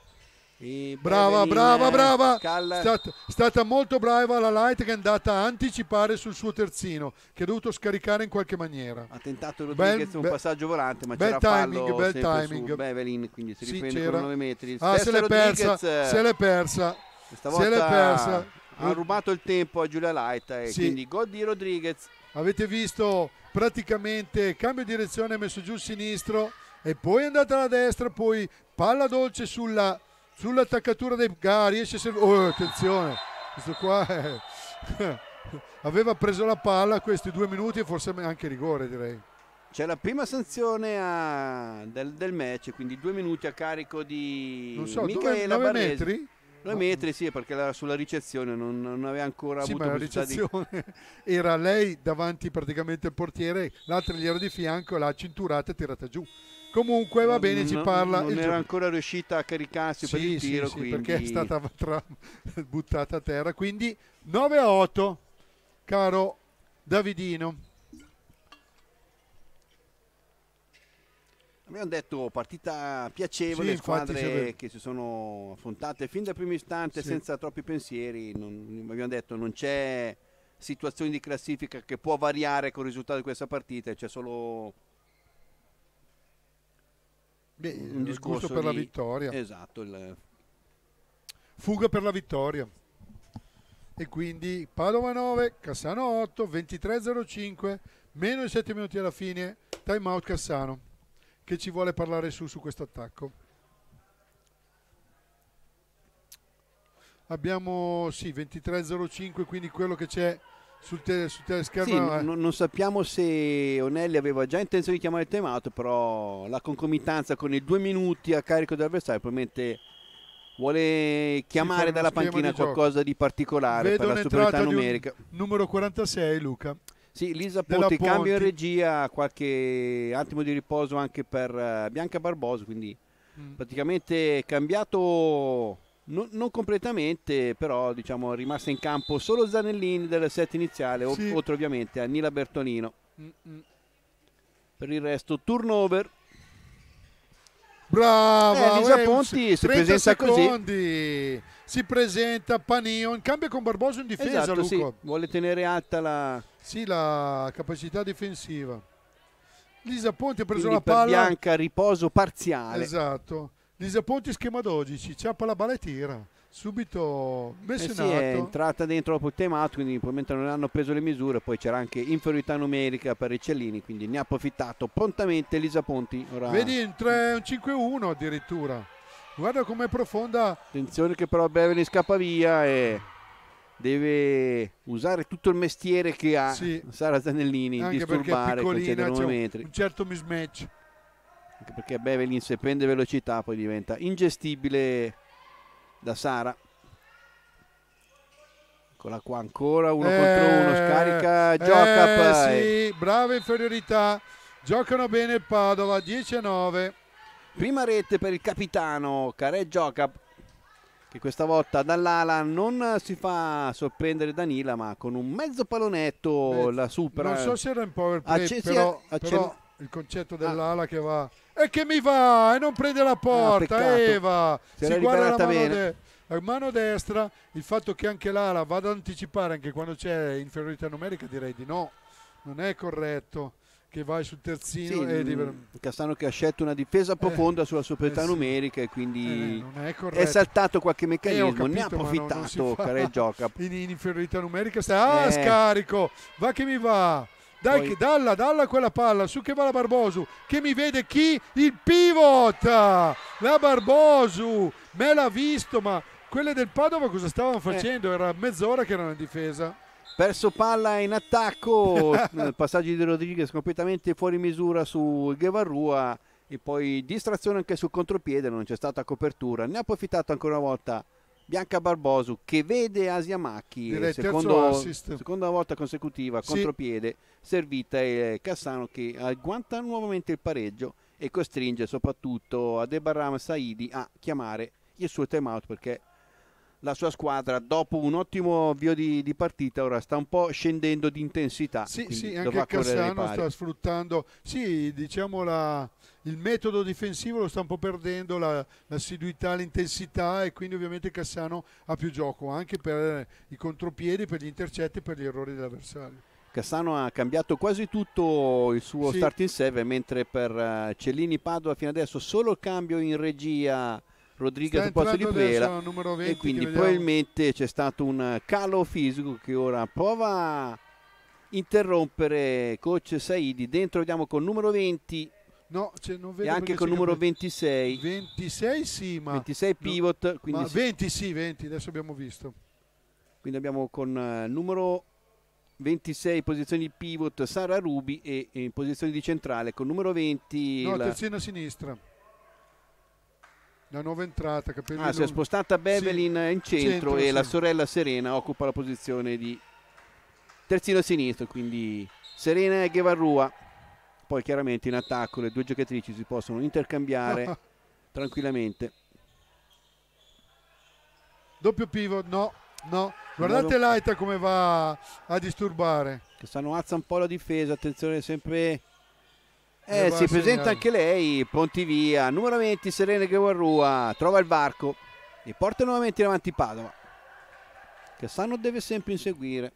S1: brava, brava, brava. è Stata,
S2: stata, molto brava la Light che è andata a anticipare sul suo terzino, che ha dovuto scaricare in qualche maniera. Ha tentato Rodriguez bel, un passaggio volante, ma bel c'era timing, bel timing. su Bevelin, quindi si riprende sì, con 9 metri. Ah, se l'è persa, eh, se l'è persa. Se l'è persa. Ha rubato il tempo a Giulia Light e sì. quindi gol di Rodriguez. Avete visto praticamente cambio di direzione messo giù il sinistro e poi è andata alla destra, poi palla dolce sulla sull'attaccatura dei ah, riesce a oh, attenzione questo qua è... aveva preso la palla questi due minuti e forse anche rigore direi c'è la prima sanzione
S1: a... del, del, match quindi due minuti a carico di non so, Michela 9 metri? 9 metri sì perché la, sulla ricezione non, non, aveva ancora sì, avuto ma la ricezione
S2: di... era lei davanti praticamente al portiere l'altra gli era di fianco l'ha cinturata e tirata giù Comunque va bene, no, ci parla. Non era gioco. ancora
S1: riuscita a caricarsi sì, per il tiro, sì, sì, quindi... perché è stata
S2: tra... buttata a terra. Quindi 9 a 8, caro Davidino.
S1: Abbiamo detto partita piacevole, sì, squadre che si sono affrontate fin dal primo istante sì. senza troppi pensieri. Non, abbiamo detto non c'è situazione di classifica che può variare con il risultato di questa partita, c'è solo
S2: Beh, un eh, discorso per di... la vittoria. Esatto. Il... Fuga per la vittoria. E quindi Padova 9, Cassano 8, 23-05, meno di 7 minuti alla fine, time out Cassano, che ci vuole parlare su su questo attacco. Abbiamo sì, 23-05, quindi quello che c'è sul, te, sul teleschermo. Sì, eh.
S1: non, non, sappiamo se Onelli aveva già intenzione di chiamare il timeout, però la concomitanza con i due minuti a carico dell'avversario probabilmente vuole chiamare dalla panchina di qualcosa gioco. di particolare Vedo per la superiorità numerica.
S2: numero 46 Luca. Sì, Lisa Ponti, Ponti, cambio in
S1: regia, qualche attimo di riposo anche per eh, Bianca Barboso, quindi mm. praticamente cambiato No, non completamente, però diciamo, è rimasta in campo solo Zanellini del set iniziale, sì. oltre ovviamente a Nila Bertolino. Mm-mm. Per il resto turnover.
S2: Brava! Eh, Lisa eh, Ponti si presenta secondi. così. Si presenta Panion, cambia con Barboso in difesa, esatto, sì.
S1: Vuole tenere alta la...
S2: Sì, la capacità difensiva. Lisa Ponti ha preso Quindi la palla. Bianca,
S1: riposo parziale.
S2: Esatto Ponti schema 12, ciappa la balla e tira. Subito messo eh in alto. è
S1: entrata dentro dopo il temato, quindi probabilmente non hanno preso le misure, poi c'era anche inferiorità numerica per i Cellini, quindi ne ha approfittato prontamente Lisaponti. Ora... Vedi
S2: in un 5-1 addirittura. Guarda com'è profonda. Attenzione che
S1: però Beverly scappa via e deve usare tutto il mestiere che ha sì. Sara Zanellini, anche disturbare, concedere 9 metri. Un
S2: certo mismatch
S1: anche perché Bevelin se prende velocità poi diventa ingestibile da Sara eccola qua ancora uno eh, contro uno scarica eh, gioca eh,
S2: sì, brava inferiorità giocano bene il Padova 10
S1: a 9 prima rete per il capitano Care gioca che questa volta dall'ala non si fa sorprendere Danila ma con un mezzo pallonetto
S2: Beh, la supera non so se era in powerplay Acce- però, però, il concetto dell'ala ah. che va e che mi va e non prende la ah, porta ah, Eva si, si guarda la mano, de la mano, destra il fatto che anche l'ala vada ad anticipare anche quando c'è inferiorità numerica direi di no non è corretto che vai sul terzino sì, e... Mm,
S1: Castano che ha scelto una difesa eh, profonda eh, sulla superiorità eh,
S2: numerica e quindi eh, eh è, è,
S1: saltato qualche eh, meccanismo capito, ne ha approfittato no, Care
S2: gioca in, in, inferiorità numerica sta, ah scarico va che mi va dai, Poi... dalla, dalla quella palla, su che va la Barbosu, che mi vede chi? Il pivot! La Barbosu! Me l'ha visto, ma quelle del Padova cosa stavano eh. facendo? Eh. Era mezz'ora che erano in difesa. Perso palla in
S1: attacco, eh, passaggio di Rodriguez completamente fuori misura su Guevarrua e poi distrazione anche sul contropiede, non c'è stata copertura, ne ha approfittato ancora una volta Bianca Barbosu che vede Asiamacchi Direi secondo, seconda volta consecutiva sì. contropiede servita e eh, Cassano che agguanta nuovamente il pareggio e costringe soprattutto Adebarram Saidi a chiamare il suo time out perché la sua squadra dopo un ottimo avvio di, di partita ora sta un po' scendendo di intensità. Sì, sì, anche Cassano sta
S2: sfruttando, sì, diciamo la, il metodo difensivo lo sta un po' perdendo, la, l'assiduità, l'intensità e quindi ovviamente Cassano ha più gioco anche per i contropiedi, per gli intercetti e per gli errori dell'avversario.
S1: Cassano ha cambiato quasi tutto il suo sì. starting serve mentre per eh, Cellini Padova fino adesso solo il cambio in regia Rodriguez al posto di Brera
S2: e quindi probabilmente
S1: c'è stato un calo fisico che ora prova a interrompere coach Saidi dentro vediamo con numero 20
S2: No, cioè non vedo e anche con numero
S1: 26. 26 sì, ma 26 pivot, no, ma 20
S2: sì, 20, adesso abbiamo visto.
S1: Quindi abbiamo con uh, numero 26 posizioni di pivot Sara Rubi e in posizione di centrale con numero 20 No, la... terzino
S2: a sinistra la nuova entrata. Capelli ah, si è spostata Bevelin sì. in centro, centro e sì. la
S1: sorella Serena occupa la posizione di terzino sinistro, quindi Serena e Guevarrua. Poi chiaramente in attacco le due giocatrici si possono intercambiare ah. tranquillamente. Doppio pivot, no, no. Guardate Laita
S2: come va a disturbare.
S1: Che stanno alza un po' la difesa, attenzione sempre
S2: eh, si presenta anche lei,
S1: pronti via, numero 20 Serena Guerrua, trova il varco e porta nuovamente in avanti Padova, che Sano deve sempre inseguire.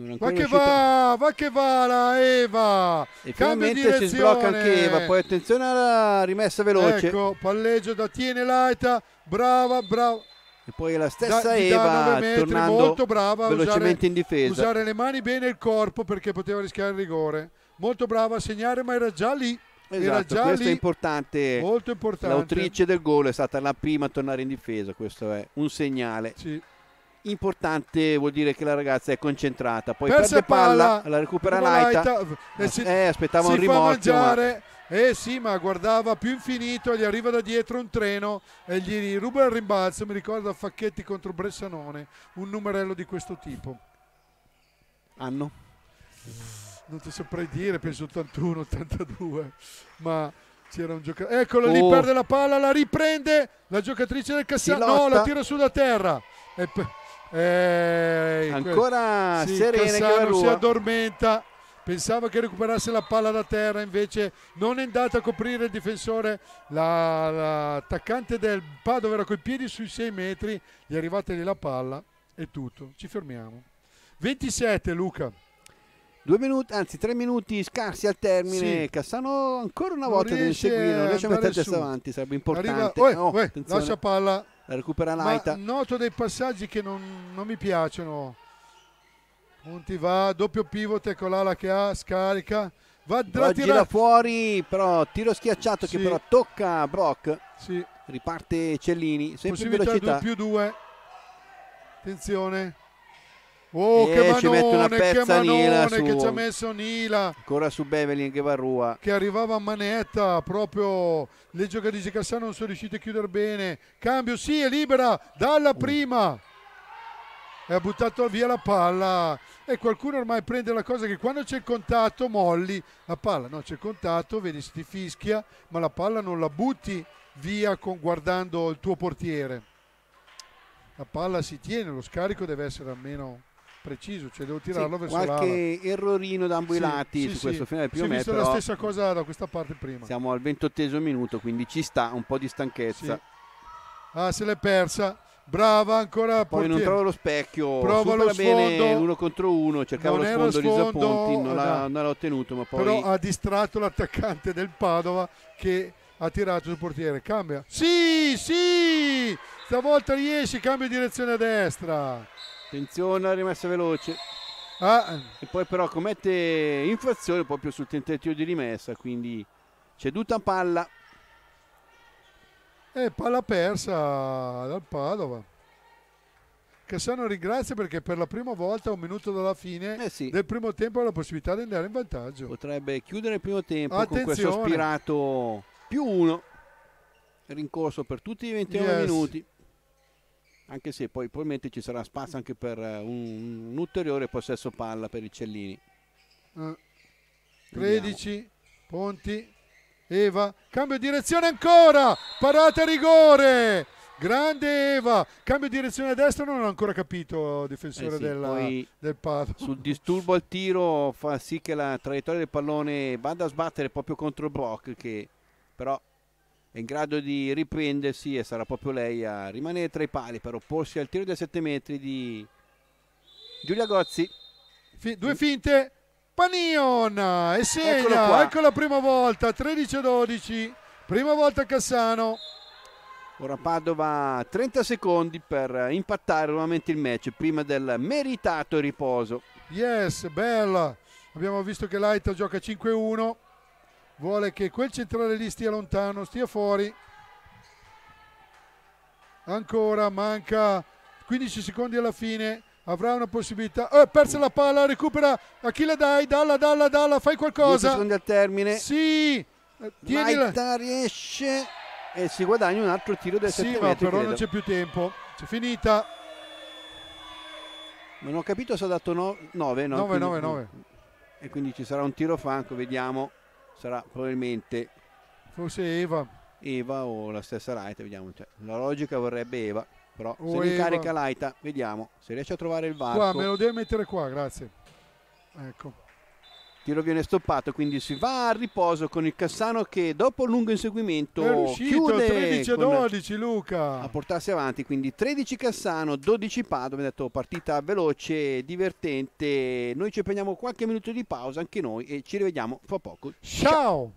S1: Va che va,
S2: va che va la Eva! E finalmente si sblocca anche Eva, poi attenzione alla rimessa veloce. Ecco, palleggio da Tiene Laita, brava, brava. E poi la stessa da, Eva metri, tornando molto brava velocemente usare, in difesa. Usare le mani bene e il corpo perché poteva rischiare il rigore molto brava a segnare, ma era già lì. Esatto, era già questo lì. è
S1: importante. Molto
S2: importante. L'autrice
S1: del gol è stata la prima a tornare in difesa, questo è un segnale. Sì. Importante vuol dire che la ragazza è concentrata, poi Perse perde palla, palla, la recupera Laita. Eh, eh, aspettava un rimorchio.
S2: Eh sì, ma guardava più infinito, gli arriva da dietro un treno e gli ruba il rimbalzo, mi ricorda Facchetti contro Bressanone, un numerello di questo tipo. Anno? non ti saprei dire, penso 81, 82, ma c'era un giocatore. Eccolo oh. lì, perde la palla, la riprende la giocatrice del Cassano. No, la tira su da terra. E Ehi, Ancora sì, Serena Cassano si addormenta. Pensava che recuperasse la palla da terra, invece non è andata a coprire il difensore. L'attaccante la, del Padova era coi piedi sui 6 metri, gli è arrivata lì la palla È tutto. Ci fermiamo. 27 Luca. Due minuti, anzi tre minuti scarsi al termine, sì. Cassano ancora una non volta deve seguire, non riesce a mettere testa avanti,
S1: sarebbe importante. Arriva, oh, oh, lascia palla. La recupera Naita.
S2: noto dei passaggi che non, non mi piacciono. Punti va, doppio pivot, ecco l'ala che ha, scarica. Va a tirare fuori, però tiro schiacciato sì. che
S1: però tocca Brock. Sì. Riparte Cellini, sempre in velocità. 2 più
S2: 2. Attenzione.
S1: Oh, e che manone, eh, ci mette una pezza che Nila su, che ci ha messo Nila. Ancora su Bevelin che va Rua.
S2: Che arrivava a manetta, proprio le giocatrici di Cassano non sono riuscite a chiudere bene. Cambio, sì, è libera dalla prima. E ha buttato via la palla. E qualcuno ormai prende la cosa che quando c'è il contatto molli la palla. No, c'è il contatto, vedi se ti fischia, ma la palla non la butti via con, guardando il tuo portiere. La palla si tiene, lo scarico deve essere almeno preciso, cioè devo tirarlo sì, verso qualche l'ala. Qualche errorino da ambo i lati sì, su questo finale più o meno. visto la stessa cosa da questa parte prima.
S1: Siamo al ventottesimo minuto, quindi ci sta un po' di stanchezza.
S2: Ah, se l'è persa. Brava ancora Poi portiere. non trova lo
S1: specchio. Prova lo bene sfondo. uno contro uno, cercava lo sfondo, sfondo Ponti, non, l'ha, eh, non l'ha ottenuto, ma poi Però ha
S2: distratto l'attaccante del Padova che ha tirato sul portiere. Cambia. Sì, sì! Stavolta riesce, cambia direzione a destra attenzione alla rimessa veloce ah. e poi però
S1: commette infrazione proprio sul tentativo di rimessa quindi ceduta palla
S2: e eh, palla persa dal Padova Cassano ringrazia perché per la prima volta un minuto dalla fine eh sì. del primo tempo ha la possibilità di andare in vantaggio
S1: potrebbe chiudere il primo tempo Attenzione. con questo aspirato più uno rincorso per tutti i 21 yes. minuti anche se poi probabilmente ci sarà spazio anche per eh, un, un ulteriore possesso palla per i Cellini.
S2: Uh, eh. 13, Vediamo. Ponti, Eva, cambio direzione ancora, parata a rigore. Grande Eva, cambio direzione a destra, non ho ancora capito difensore eh sì, della, del palo. Sul disturbo al tiro
S1: fa sì che la traiettoria del pallone vada a sbattere proprio contro Brock che però è in grado di riprendersi e sarà proprio lei a rimanere tra i pali per opporsi al tiro dei 7 metri di Giulia Gozzi. Fi due finte,
S2: Panion e segna, ecco la prima volta, 13-12, prima volta Cassano. Ora Padova 30 secondi per
S1: impattare nuovamente il match prima del meritato riposo.
S2: Yes, bella. Abbiamo visto che Light gioca 5-1 vuole che quel centrale lì stia lontano, stia fuori. Ancora manca 15 secondi alla fine, avrà una possibilità. Oh, persa la palla, recupera A chi la Dai, dalla, dalla, dalla, fai qualcosa. 10 secondi al termine. Sì, eh, Maita
S1: riesce e si guadagna un altro tiro del sì, 7 Sì, ma però credo. non c'è più tempo, c'è finita. Non ho capito se ha dato 9, no, 9, 9, 9. E quindi ci sarà un tiro franco, vediamo sarà probabilmente forse Eva Eva o la stessa Raita vediamo cioè, la logica vorrebbe Eva però o se ricarica Laita vediamo se riesce a trovare il varco qua me
S2: lo deve mettere qua grazie ecco
S1: tiro viene stoppato, quindi si va a riposo con il Cassano che dopo un lungo inseguimento è riuscito, chiude 13 12 Luca a portarsi avanti, quindi 13 Cassano, 12 Padova, detto partita veloce, divertente. Noi ci prendiamo qualche minuto
S2: di pausa anche noi e ci rivediamo fra poco. Ciao. Ciao.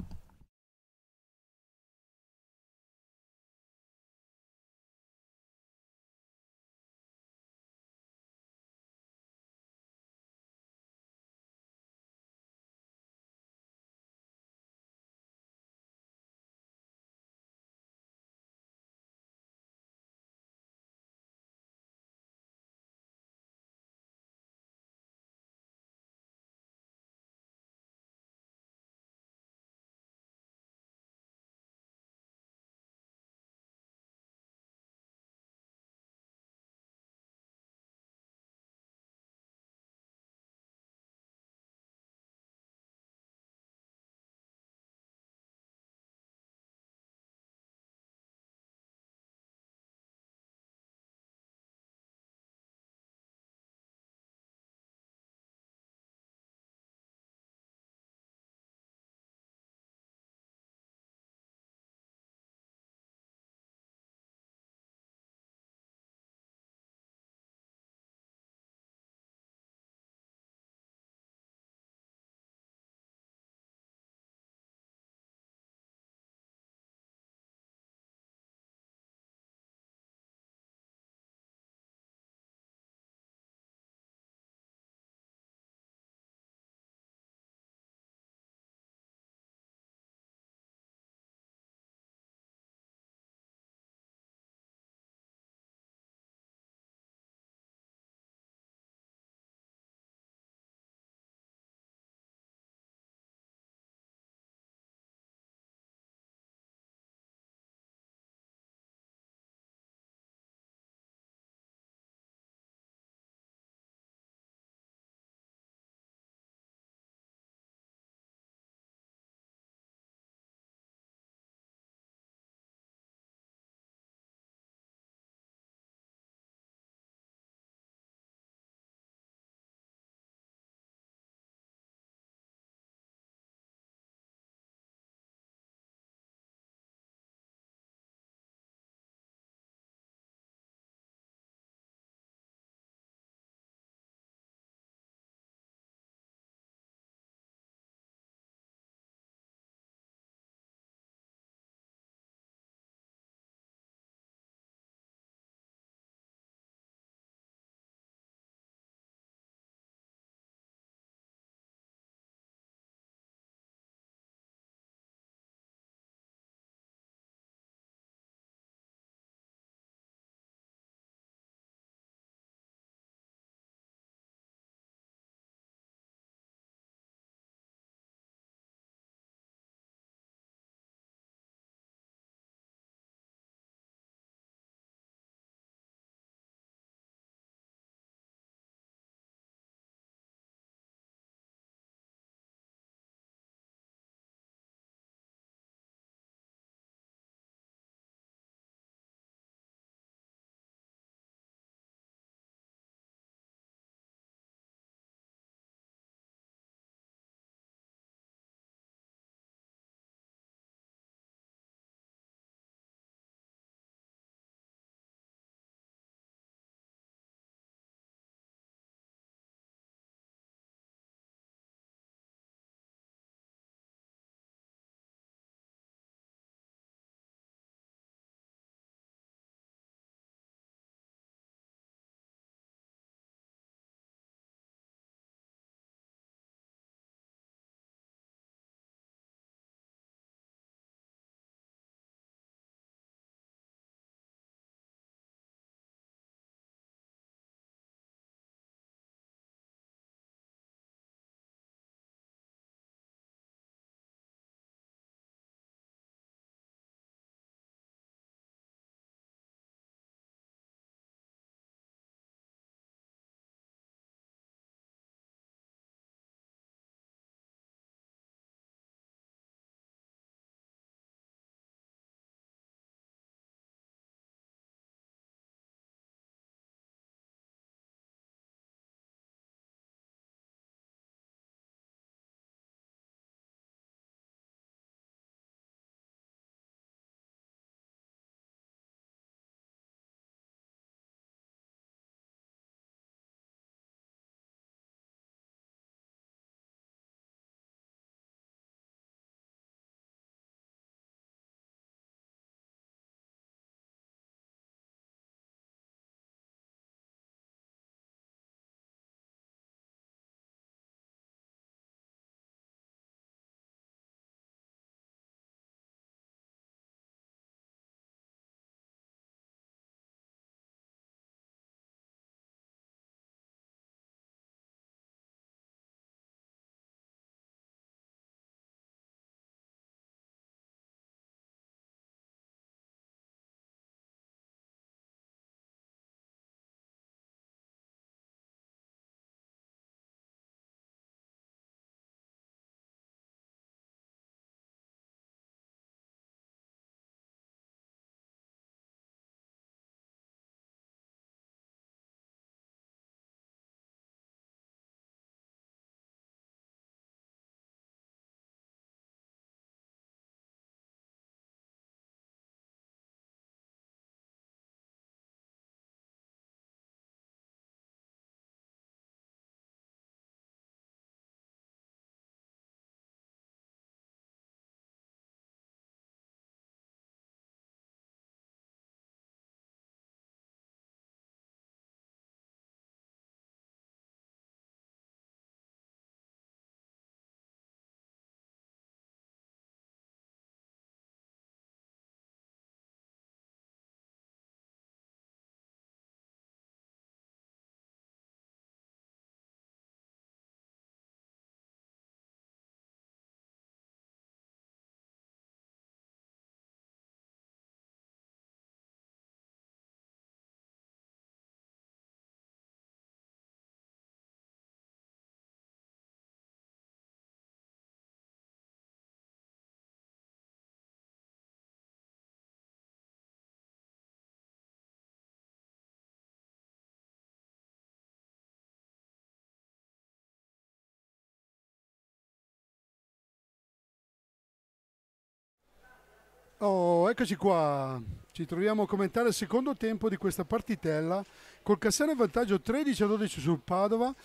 S2: Oh, eccoci qua. Ci troviamo a commentare il secondo tempo di questa partitella col Cassano in vantaggio 13 a 12 sul Padova.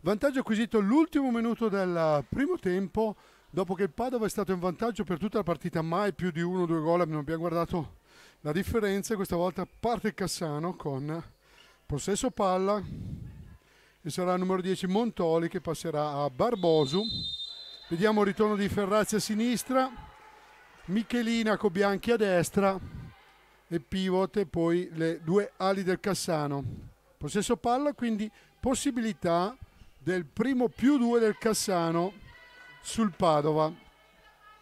S2: Vantaggio acquisito l'ultimo minuto del primo tempo, dopo che il Padova è stato in vantaggio per tutta la partita, mai più di uno o due gol, non abbiamo guardato la differenza. Questa volta parte Cassano con possesso palla e sarà il numero 10 Montoli che passerà a Barbosu. Vediamo il ritorno di Ferrazzi a sinistra Michelina con Bianchi a destra e pivot e poi le due ali del Cassano. Possesso palla, quindi possibilità del primo più due del Cassano sul Padova.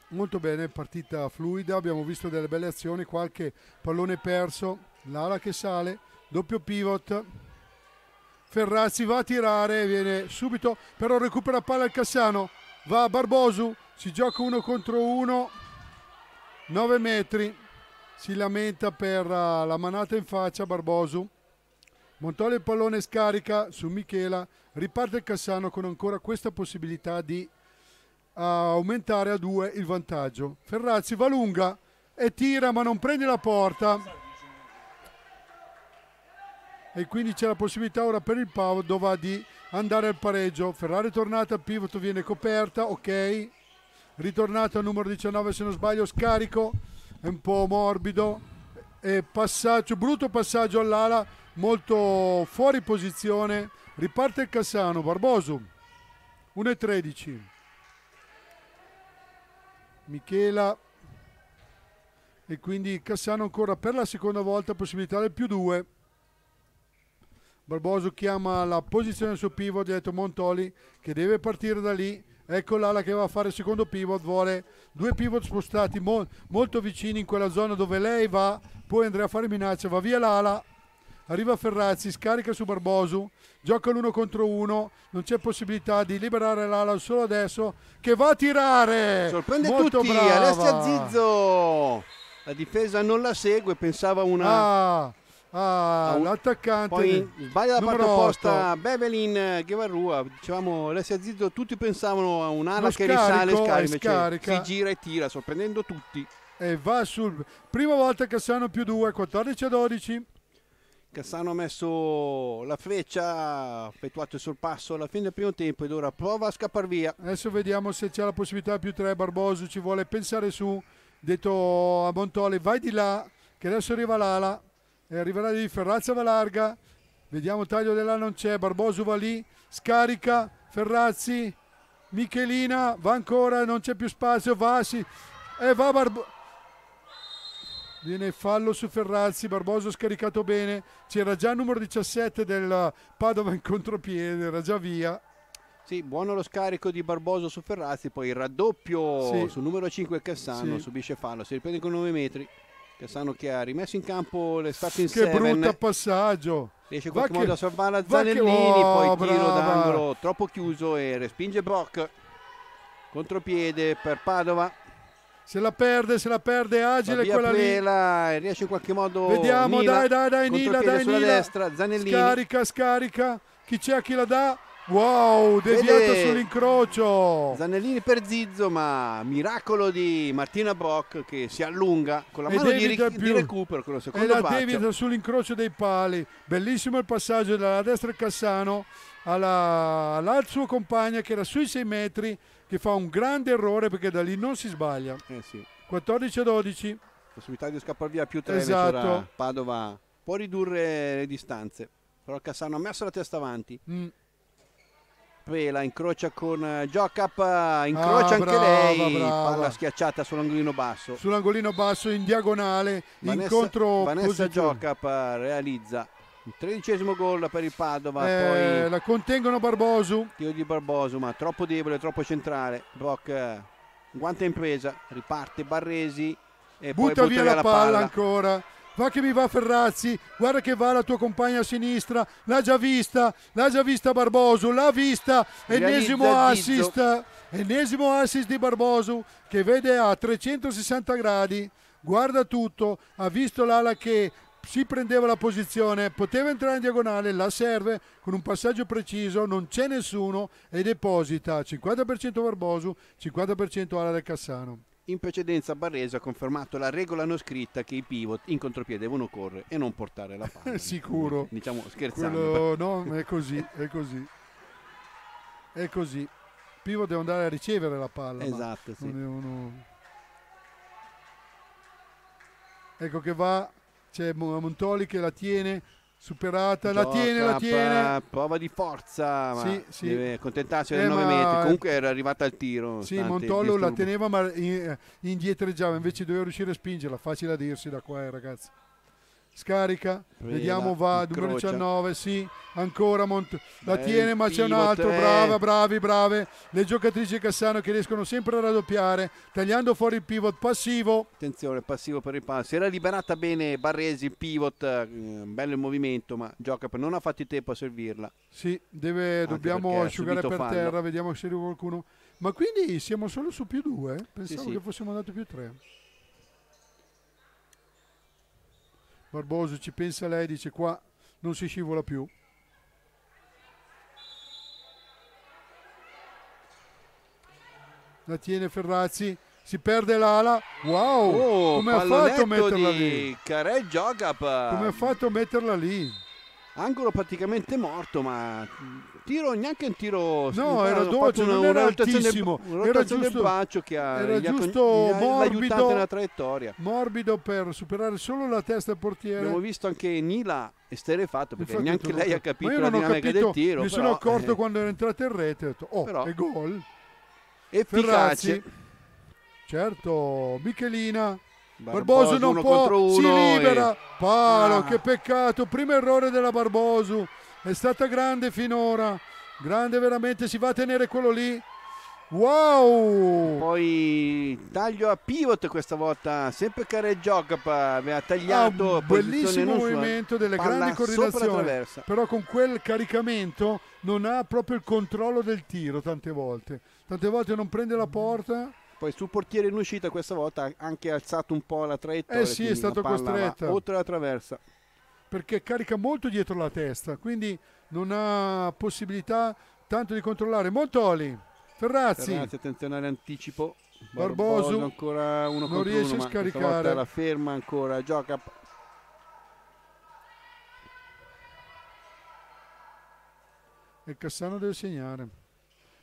S2: Molto bene, partita fluida, abbiamo visto delle belle azioni, qualche pallone perso, l'ala che sale, doppio pivot. Ferrazzi va a tirare, viene subito, però recupera palla il Cassano, va a Barbosu, si gioca uno contro uno, 9 metri, si lamenta per eh, la manata in faccia Barboso Montoli il pallone scarica su Michela, riparte Cassano con ancora questa possibilità di eh, aumentare a 2 il vantaggio. Ferrazzi va lunga e tira ma non prende la porta. E quindi c'è la possibilità ora per il Pavo Padova di andare al pareggio. Ferrari tornata, pivot viene coperta, ok, ritornato al numero 19 se non sbaglio, scarico, è un po' morbido, e passaggio, brutto passaggio all'ala, molto fuori posizione, riparte il Cassano, Barboso, 1-13, Michela e quindi Cassano ancora per la seconda volta possibilità del più 2 Barboso chiama la posizione sul pivot ha detto Montoli che deve partire da lì ecco l'ala che va a fare il secondo pivot, vuole due pivot spostati mo molto vicini in quella zona dove lei va, poi Andrea a fare minaccia, va via l'ala, arriva Ferrazzi, scarica su Barbosu, gioca l'uno contro uno, non c'è possibilità di liberare l'ala solo adesso, che va a tirare! Sorprende molto tutti, brava. Alessia Zizzo!
S1: La difesa non la segue, pensava una...
S2: Ah all'attaccante. Ah, ah Poi sbaglia la parte opposta
S1: Bevelin eh, Ghevarrua. Eh, dicevamo Alessia zitto tutti pensavano a
S2: un'ala che risale scarica, eh, scarica. si
S1: gira e tira, sorprendendo tutti.
S2: E va sul prima volta Cassano più 2, 14 a 12. Cassano ha messo
S1: la freccia, ha effettuato il sorpasso alla fine del primo tempo ed ora prova a scappare via. Adesso
S2: vediamo se c'è la possibilità più 3. Barboso ci vuole pensare su, detto a Montoli, vai di là, che adesso arriva l'ala e arriverà di Ferrazza va larga vediamo il taglio della non c'è Barboso va lì scarica Ferrazzi Michelina va ancora non c'è più spazio va sì, e va Barboso viene fallo su Ferrazzi, Barboso scaricato bene, c'era già il numero 17 del Padova in contropiede, era già via. Sì, buono lo scarico di Barboso
S1: su Ferrazzi, poi il raddoppio sì. sul numero 5 Cassano sì. subisce fallo, si riprende con 9 metri che sanno che ha rimesso in campo l'estate in che Che brutto
S2: passaggio! Riesce in qualche modo a salvare Zanellini, che, oh, poi tiro brava. d'angolo
S1: troppo chiuso e respinge Brock. Contropiede per Padova.
S2: Se la perde, se la perde, agile quella Pela, lì. Riesce in qualche modo. Vediamo, Nila. dai, dai, dai, Nila, dai, Nila. destra, Zanellini. Scarica, scarica. Chi c'è, chi la dà? Wow, deviato Vede sull'incrocio.
S1: Zanellini per Zizzo, ma miracolo di Martina Brock che si allunga con la e mano di, ric- di
S2: recupero con la seconda E la devita sull'incrocio dei pali. Bellissimo il passaggio dalla destra Cassano alla, alla sua compagna che era sui 6 metri che fa un grande errore perché da lì non si sbaglia. Eh sì. 14-12.
S1: Possibilità di scappare via più 3 esatto. Padova può ridurre le distanze. Però Cassano ha messo la testa avanti. Mm la incrocia con Giocap, eh, eh, incrocia ah, anche lei, brava. palla schiacciata sull'angolino basso.
S2: Sull'angolino basso in diagonale, Vanessa, incontro Vanessa Giocap
S1: eh, realizza
S2: il tredicesimo gol
S1: per il Padova. Eh, poi la
S2: contengono Barbosu.
S1: Tiro di Barbosu, ma troppo debole, troppo centrale. Brock guanta impresa, riparte Barresi e butta, via, butta via la, la palla, palla
S2: ancora va che mi va Ferrazzi, guarda che va la tua compagna a sinistra, l'ha già vista, l'ha già vista Barboso, l'ha vista, ennesimo assist, ennesimo assist di Barboso che vede a 360 gradi, guarda tutto, ha visto l'ala che si prendeva la posizione, poteva entrare in diagonale, la serve con un passaggio preciso, non c'è nessuno e deposita 50% Barboso, 50% Ala del Cassano.
S1: In precedenza Barresi ha confermato la regola non scritta che i pivot in contropiede devono correre e non portare la
S2: palla. Sicuro. Diciamo scherzando. Quello, no, è così, è così. È così. Pivot deve andare a ricevere la palla. Esatto, sì. devono... Ecco che va, c'è Montoli che la tiene, Superata, Gioca, la tiene, la tiene.
S1: Prova di forza, ma sì, sì. deve accontentarsi eh, del 9 metri. Comunque era arrivata al tiro. Sì, Montollo la teneva
S2: ma eh, indietreggiava, invece doveva riuscire a spingerla. Facile a dirsi da qua, eh, ragazzi scarica, Prima, vediamo va, numero 19, sì, ancora Mont- la Beh, tiene ma c'è un altro, brava, bravi, brave, le giocatrici Cassano che riescono sempre a raddoppiare, tagliando fuori il pivot passivo. Attenzione, passivo per il
S1: passo, era liberata bene Barresi, il pivot, eh, bello il movimento, ma gioca per non ha fatto il tempo a servirla.
S2: Sì, deve, dobbiamo asciugare per fallo. terra, vediamo se arriva qualcuno. Ma quindi siamo solo su più due? Pensavo sì, sì. che fossimo andati più tre. Barboso ci pensa lei, dice qua non si scivola più. La tiene Ferrazzi, si perde l'ala. Wow! Oh, Come ha fatto a metterla lì?
S1: Carel Jogap. Come ha
S2: fatto a metterla lì? angolo praticamente
S1: morto, ma tiro neanche un tiro. No, era dolce, non era altissimo. era giusto, del braccio che ha, era giusto ha, morbido, nella traiettoria.
S2: morbido per superare solo la testa del portiere. Abbiamo visto
S1: anche Nila esterefatto perché Infatti, neanche lei ha capito la dinamica capito, del tiro. Mi però, sono accorto eh,
S2: quando era entrata in rete, ho detto, oh, però, è gol. Efficace. Ferrazzi, certo, Michelina Barboso non può, si libera, e... palo, ah. che peccato, primo errore della Barboso. è stata grande finora, grande veramente, si va a tenere quello lì.
S1: Wow! Poi taglio a pivot questa volta, sempre Care Jogap aveva tagliato. Ah, bellissimo movimento delle grandi coordinazioni,
S2: però con quel caricamento non ha proprio il controllo del tiro tante volte. Tante volte non prende la porta
S1: poi sul portiere in uscita questa volta ha anche alzato un po' la traiettoria.
S2: Eh sì, è stato costretto. Oltre
S1: la traversa.
S2: Perché carica molto dietro la testa, quindi non ha possibilità tanto di controllare. Montoli, Ferrazzi. Ferrazzi,
S1: attenzione all'anticipo. Barboso, Barboso ancora uno non riesce uno, a scaricare. La ferma ancora, gioca
S2: e Cassano deve segnare.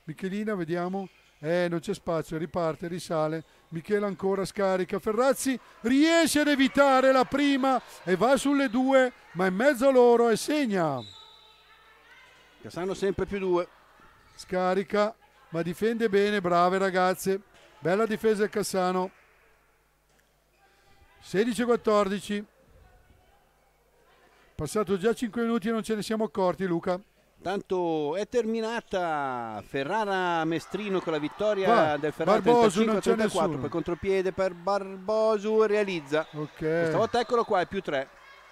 S2: Michelina, vediamo, eh, non c'è spazio, riparte, risale. Michele ancora scarica. Ferrazzi riesce ad evitare la prima e va sulle due, ma in mezzo a loro e segna. Cassano sempre più due. Scarica, ma difende bene, brave ragazze. Bella difesa il Cassano. 16-14. Passato già 5 minuti e non ce ne siamo accorti, Luca.
S1: Tanto è terminata Ferrara Mestrino con la vittoria Va, del Ferrara Barbosu, 35 34 per contropiede per Barbosu realizza. Okay. Questa volta eccolo qua, è più 3.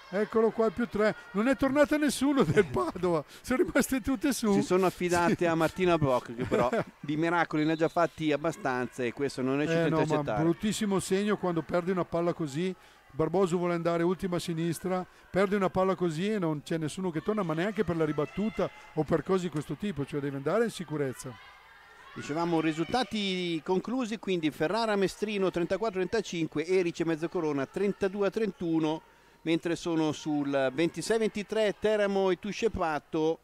S2: Eccolo qua, più 3. Non è tornata nessuno del
S1: Padova, sono rimaste tutte su. Si sono affidate sì. a Martina Bloch, che però di miracoli ne ha già fatti abbastanza e questo non è riuscito eh, a no, intercettare. Ma
S2: bruttissimo segno quando perdi una palla così Barboso vuole andare ultima a sinistra, perde una palla così e non c'è nessuno che torna, ma neanche per la ribattuta o per cose di questo tipo, cioè deve andare in sicurezza.
S1: Dicevamo risultati conclusi, quindi Ferrara Mestrino 34-35, Erice Mezzocorona 32-31, mentre sono sul 26-23 Teramo e Tuscepato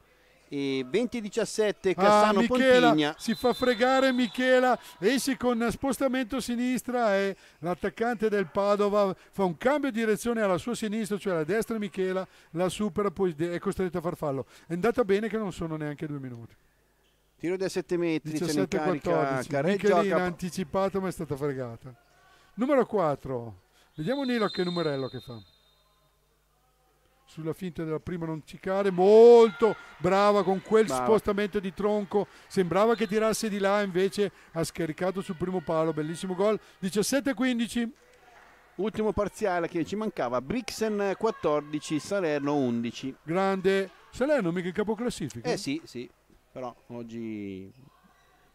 S2: e 20-17 ah, Cassano ah, Michela, Pontigna. Si fa fregare Michela, esce con spostamento sinistra e l'attaccante del Padova fa un cambio di direzione alla sua sinistra, cioè alla destra Michela, la supera, poi è costretto a far fallo. È andata bene che non sono neanche due minuti.
S1: Tiro da 7 metri, 17, ce ne Michelina cap-
S2: anticipato ma è stata fregata. Numero 4, vediamo Nilo che numerello che fa sulla finta della prima non cicare, molto brava con quel brava. spostamento di tronco, sembrava che tirasse di là, invece ha scaricato sul primo palo, bellissimo gol, 17-15. Ultimo parziale
S1: che ci mancava, Brixen 14, Salerno 11. Grande, Salerno mica in capoclassifica. Eh sì, sì, però oggi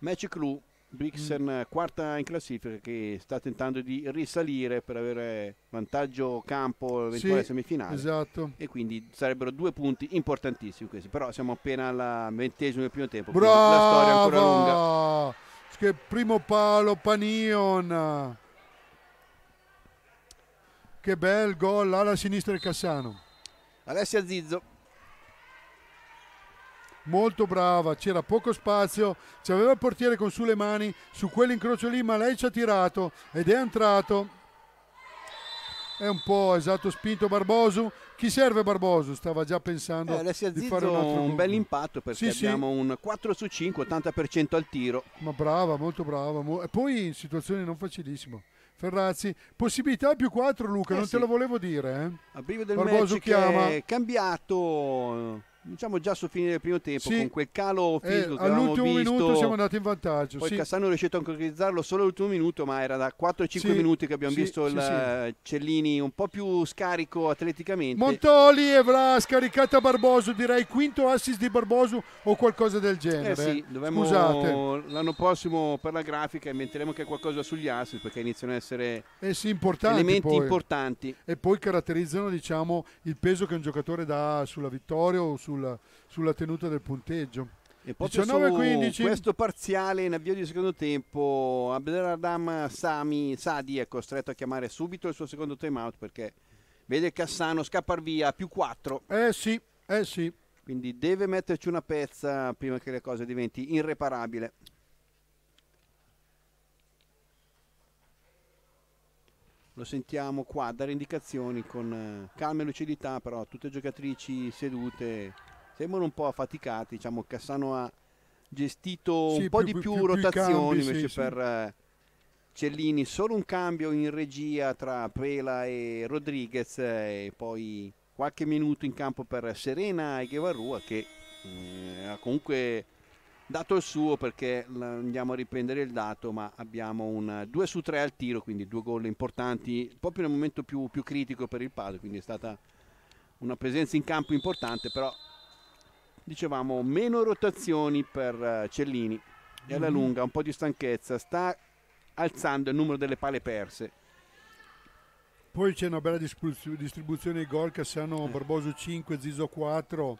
S1: match clue. Brixen mm. quarta in classifica che sta tentando di risalire per avere vantaggio campo eventuale sì, semifinale esatto e quindi sarebbero due punti importantissimi questi però siamo appena al ventesimo del primo tempo Brava! la storia è ancora
S2: lunga che primo palo Panion che bel gol alla sinistra di Cassano
S1: Alessia Zizzo
S2: molto brava, c'era poco spazio, ci aveva il portiere con sulle mani su quell'incrocio lì, ma lei ci ha tirato ed è entrato. È un po' esatto spinto Barboso. Chi serve Barboso? Stava già pensando eh, di fare un altro un
S1: bel impatto perché sì, abbiamo sì. un 4 su 5, 80% al tiro.
S2: Ma brava, molto brava. E poi in situazioni non facilissimo. Ferrazzi. Possibilità più 4, Luca, eh non sì. te lo volevo dire. Eh? A breve del Barboso chiama. È
S1: cambiato diciamo già sul finire del primo tempo sì. con quel calo fisico eh, all'ultimo visto, minuto siamo
S2: andati in vantaggio poi sì. Cassano
S1: è riuscito a concretizzarlo solo all'ultimo minuto ma era da 4-5 sì. minuti che abbiamo visto il Cellini un po' più scarico atleticamente
S2: Montoli avrà scaricato a Barboso direi quinto assist di Barboso o qualcosa del genere eh sì, dovremmo, scusate
S1: l'anno prossimo per la grafica inventeremo anche qualcosa sugli assist perché iniziano ad essere eh sì, importanti elementi poi. importanti
S2: e poi caratterizzano diciamo il peso che un giocatore dà sulla vittoria o su sulla, sulla tenuta del punteggio. E proprio 19, su 15. questo
S1: parziale in avvio di secondo tempo, Abdelradam Sami Sadi è costretto a chiamare subito il suo secondo time out perché vede Cassano scappar via più 4. Eh sì, eh sì. Quindi deve metterci una pezza prima che le cose diventi irreparabile. lo sentiamo qua dare indicazioni con eh, calma e lucidità però tutte giocatrici sedute sembrano un po' affaticati diciamo Cassano ha gestito sì, un po' più, di più, più rotazioni cambi, invece sì, per sì. Eh, Cellini solo un cambio in regia tra Pela e Rodriguez eh, e poi qualche minuto in campo per Serena e Guevarrua che eh, ha comunque dato il suo perché andiamo a riprendere il dato ma abbiamo un 2 su 3 al tiro quindi due gol importanti proprio nel momento più, più critico per il Padova quindi è stata una presenza in campo importante però dicevamo meno rotazioni per eh, Cellini e alla mm-hmm. lunga un po' di stanchezza sta alzando il numero delle pale perse
S2: poi c'è una bella distribuzione dei gol Cassiano eh. Barboso 5, Ziso 4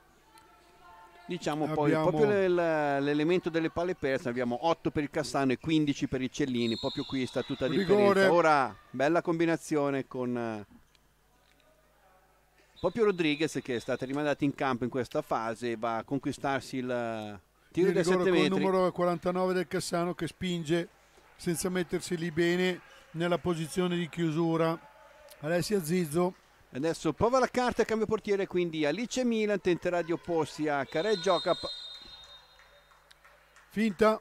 S1: Diciamo abbiamo... poi proprio l'elemento delle palle perse, abbiamo 8 per il Cassano e 15 per il Cellini, proprio qui sta tutta la differenza. Ora bella combinazione con eh, proprio Rodriguez che è stata rimandata in campo in questa fase, va a conquistarsi il eh, tiro di 7 metri. Il numero
S2: 49 del Cassano che spinge senza mettersi lì bene nella posizione di chiusura. Alessia
S1: Zizzo Adesso prova la carta, cambio portiere, quindi Alice Milan tenterà di opporsi a Care Gioca. Finta.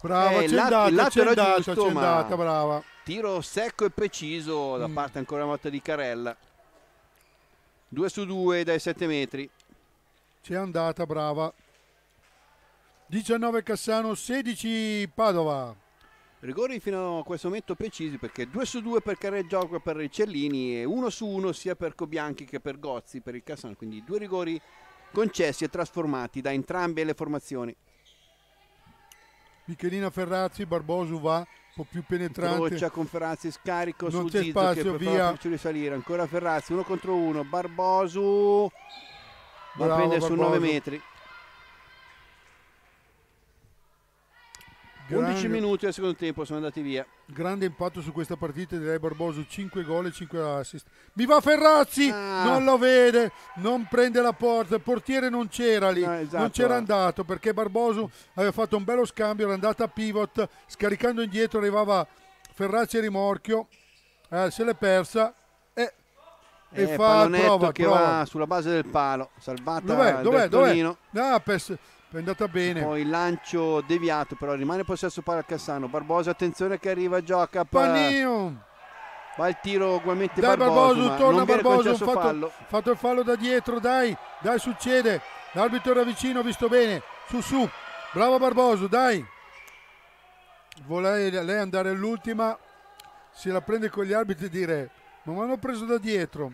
S2: Brava, eh, c'è andata, c'è andata, c'è andata, brava.
S1: Tiro secco e preciso da mm. parte ancora una volta di Carella. 2 su 2 dai 7 metri.
S2: C'è andata, brava.
S1: 19 Cassano,
S2: 16
S1: Padova. Rigori fino a questo momento precisi perché 2 su 2 per Carreggiocco per Cellini e 1 su 1 sia per Cobianchi che per Gozzi per il Cassano, quindi due rigori concessi e trasformati da entrambe le formazioni.
S2: Michelina Ferrazzi, Barbosu va un po' più penetrante. Croccia con Ferrazzi, scarico non su Zizzo spazio, che prova
S1: a Ancora Ferrazzi, uno contro uno, Barbosu
S2: va a prendere su 9 metri. Grande, 11
S1: minuti al secondo tempo sono andati via.
S2: Grande impatto su questa partita direi Barboso, 5 gol e 5 assist. Mi va Ferrazzi, ah. non lo vede, non prende la porta, il portiere non c'era lì, ah, esatto. non c'era andato perché Barboso aveva fatto un bello scambio, era andata a pivot, scaricando indietro arrivava Ferrazzi a rimorchio, eh, se l'è persa eh, e, eh, e fa prova, che prova. va
S1: sulla base del palo, salvata dov'è, dov'è, dov'è? Ah, pers- è andata bene. Poi il lancio deviato, però rimane possesso palla Cassano. Barbosa, attenzione che arriva, gioca. Panino! Va il tiro
S2: ugualmente dai, Barboso, Barboso torna Barboso, fatto, fatto il fallo da dietro, dai, dai succede. L'arbitro era vicino, visto bene. Su su. Bravo Barboso, dai. Volei lei andare all'ultima, se la prende con gli arbitri e dire "Ma mi hanno preso da dietro".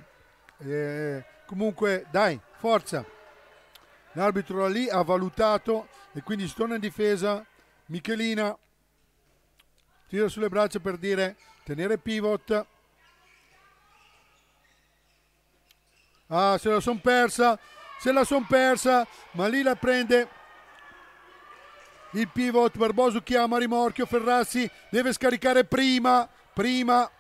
S2: Eh, comunque, dai, forza. L'arbitro lì ha valutato e quindi si torna in difesa. Michelina tira sulle braccia per dire tenere pivot. Ah, se la son persa, se la son persa, ma lì la prende il pivot. Barboso chiama rimorchio, Ferrazzi deve scaricare prima, prima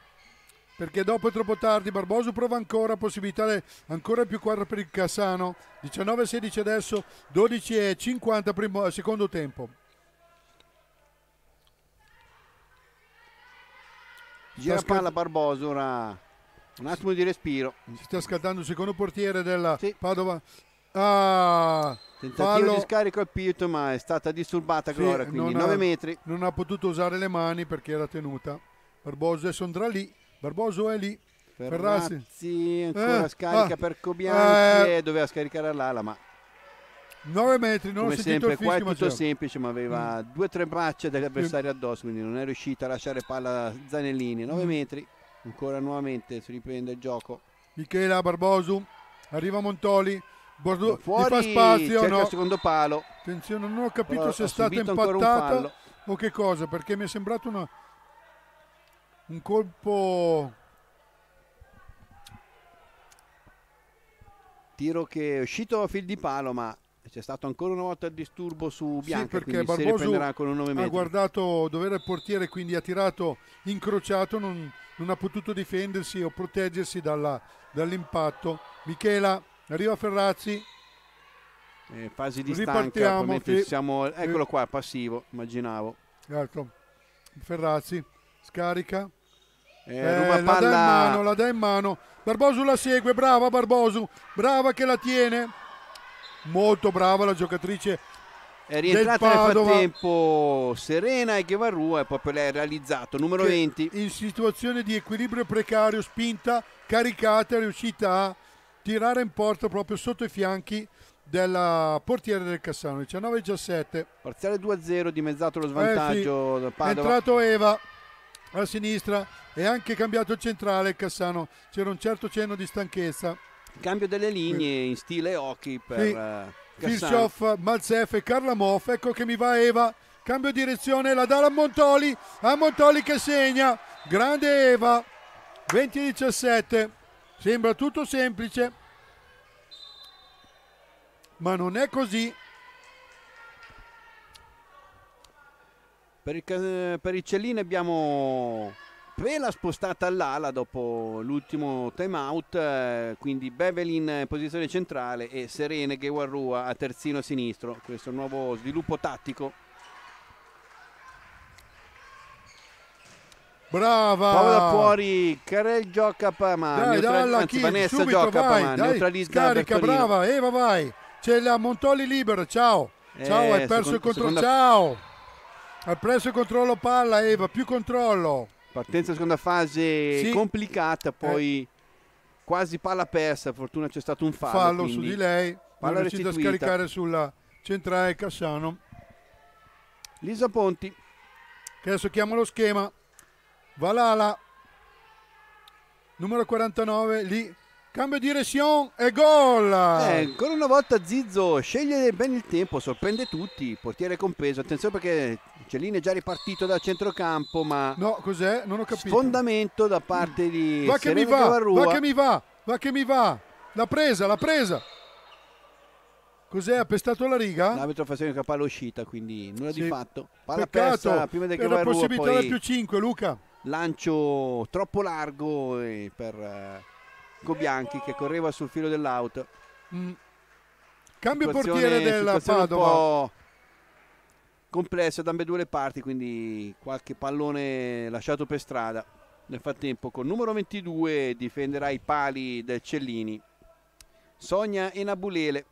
S2: perché dopo è troppo tardi. Barboso prova ancora, possibilità ancora più 4 per il Cassano. 19-16 adesso, 12-50 primo, eh, secondo tempo.
S1: Gira sta palla Barboso, una... un attimo di respiro. Si
S2: sta scaldando il secondo portiere della sì. Padova. Ah,
S1: Tentativo fallo. di scarico al Pito, ma è stata disturbata sì, Gloria, quindi 9 ha,
S2: metri. Non ha potuto usare le mani perché era tenuta. Barboso adesso andrà lì Barboso è lì. Ferrazzi, Ferrazzi ancora eh, scarica ah, per Cobianchi
S1: eh, eh doveva scaricare l'ala ma
S2: 9 metri non come ho sempre qua è tutto c'era.
S1: semplice ma aveva mm. due o tre braccia dell'avversario addosso quindi non è riuscita a lasciare palla a Zanellini 9 mm. metri ancora nuovamente si riprende il gioco
S2: Michela Barboso arriva Montoli Bordeaux fuori, fa spazio no. il secondo palo attenzione non ho capito Però se è stata impattata o che cosa perché mi è sembrato una un colpo
S1: tiro che è uscito a fil di palo ma c'è stato ancora una volta il disturbo su Bianca sì, perché Barboso ha
S2: guardato dove era il portiere quindi ha tirato incrociato non, non ha potuto difendersi o proteggersi dall'impatto Michela arriva Ferrazzi
S1: eh, fasi di stanca sì. siamo, eccolo eh. qua passivo immaginavo
S2: certo. Ferrazzi scarica eh, eh, la dà in mano, la dà in mano. Barbosu la segue, brava Barbosu, brava che la tiene. Molto brava la giocatrice. È rientrata nel
S1: frattempo Serena e Ghevarrua e proprio lei ha realizzato, numero 20.
S2: In situazione di equilibrio precario, spinta, caricata, è riuscita a tirare in porta proprio sotto i fianchi della portiera del Cassano, 19-17. Parziale 2-0, dimezzato lo svantaggio. Eh sì, È entrato Eva a sinistra e anche cambiato il centrale Cassano c'era un certo cenno di stanchezza
S1: cambio delle linee in stile hockey per sì. Kirchhoff,
S2: eh, Malzef e Karlamov ecco che mi va Eva cambio direzione la dà a Montoli a Montoli che segna grande Eva 20-17 sembra tutto semplice ma non è così
S1: Per il, per il Cellini abbiamo Pela spostata all'ala dopo l'ultimo time out, eh, quindi Bevelin in posizione centrale e Serene Ghewarrua a terzino sinistro. Questo nuovo sviluppo tattico. Brava! Paola fuori, Carel gioca a Pamani. Dai, neutra- dalla anzi, Kim, Vanessa gioca a Pamani, neutralizza Carica, Bertolino. brava,
S2: Eva vai! C'è la Montoli libera, ciao! Ciao, eh, hai perso secondo, il controllo, seconda... ciao! Ha preso il controllo palla Eva, più controllo. Partenza seconda fase sì. complicata,
S1: eh. poi eh. quasi palla persa, fortuna c'è stato un fallo. Fallo su di lei, palla non riuscita a scaricare
S2: sulla centrale Cassano. Lisa Ponti. Che adesso chiama lo schema. Valala, numero 49, lì Cambio di direzione e gol! Eh, ancora una volta
S1: Zizzo sceglie bene il tempo, sorprende tutti, portiere compreso. Attenzione perché Cellini è già ripartito dal centrocampo, ma. No, cos'è? Non ho capito. Sfondamento da parte di. Va che Serena mi va! Cavarrua. Va che mi
S2: va! Va che mi va! L'ha presa, l'ha presa!
S1: Cos'è? Ha pestato la riga? L'arbitro fa segno che palla uscita, quindi nulla sì. di fatto. Palla Peccato. persa prima del Cavarrua. Era possibilità poi... da più
S2: 5, Luca.
S1: Lancio troppo largo eh, per Cobianchi eh, che correva sul filo dell'auto. Mm. Cambio portiere della Padova complesso da ambedue le parti, quindi qualche pallone lasciato per strada. Nel frattempo con numero 22 difenderà i pali del Cellini. Sonia Enabulele.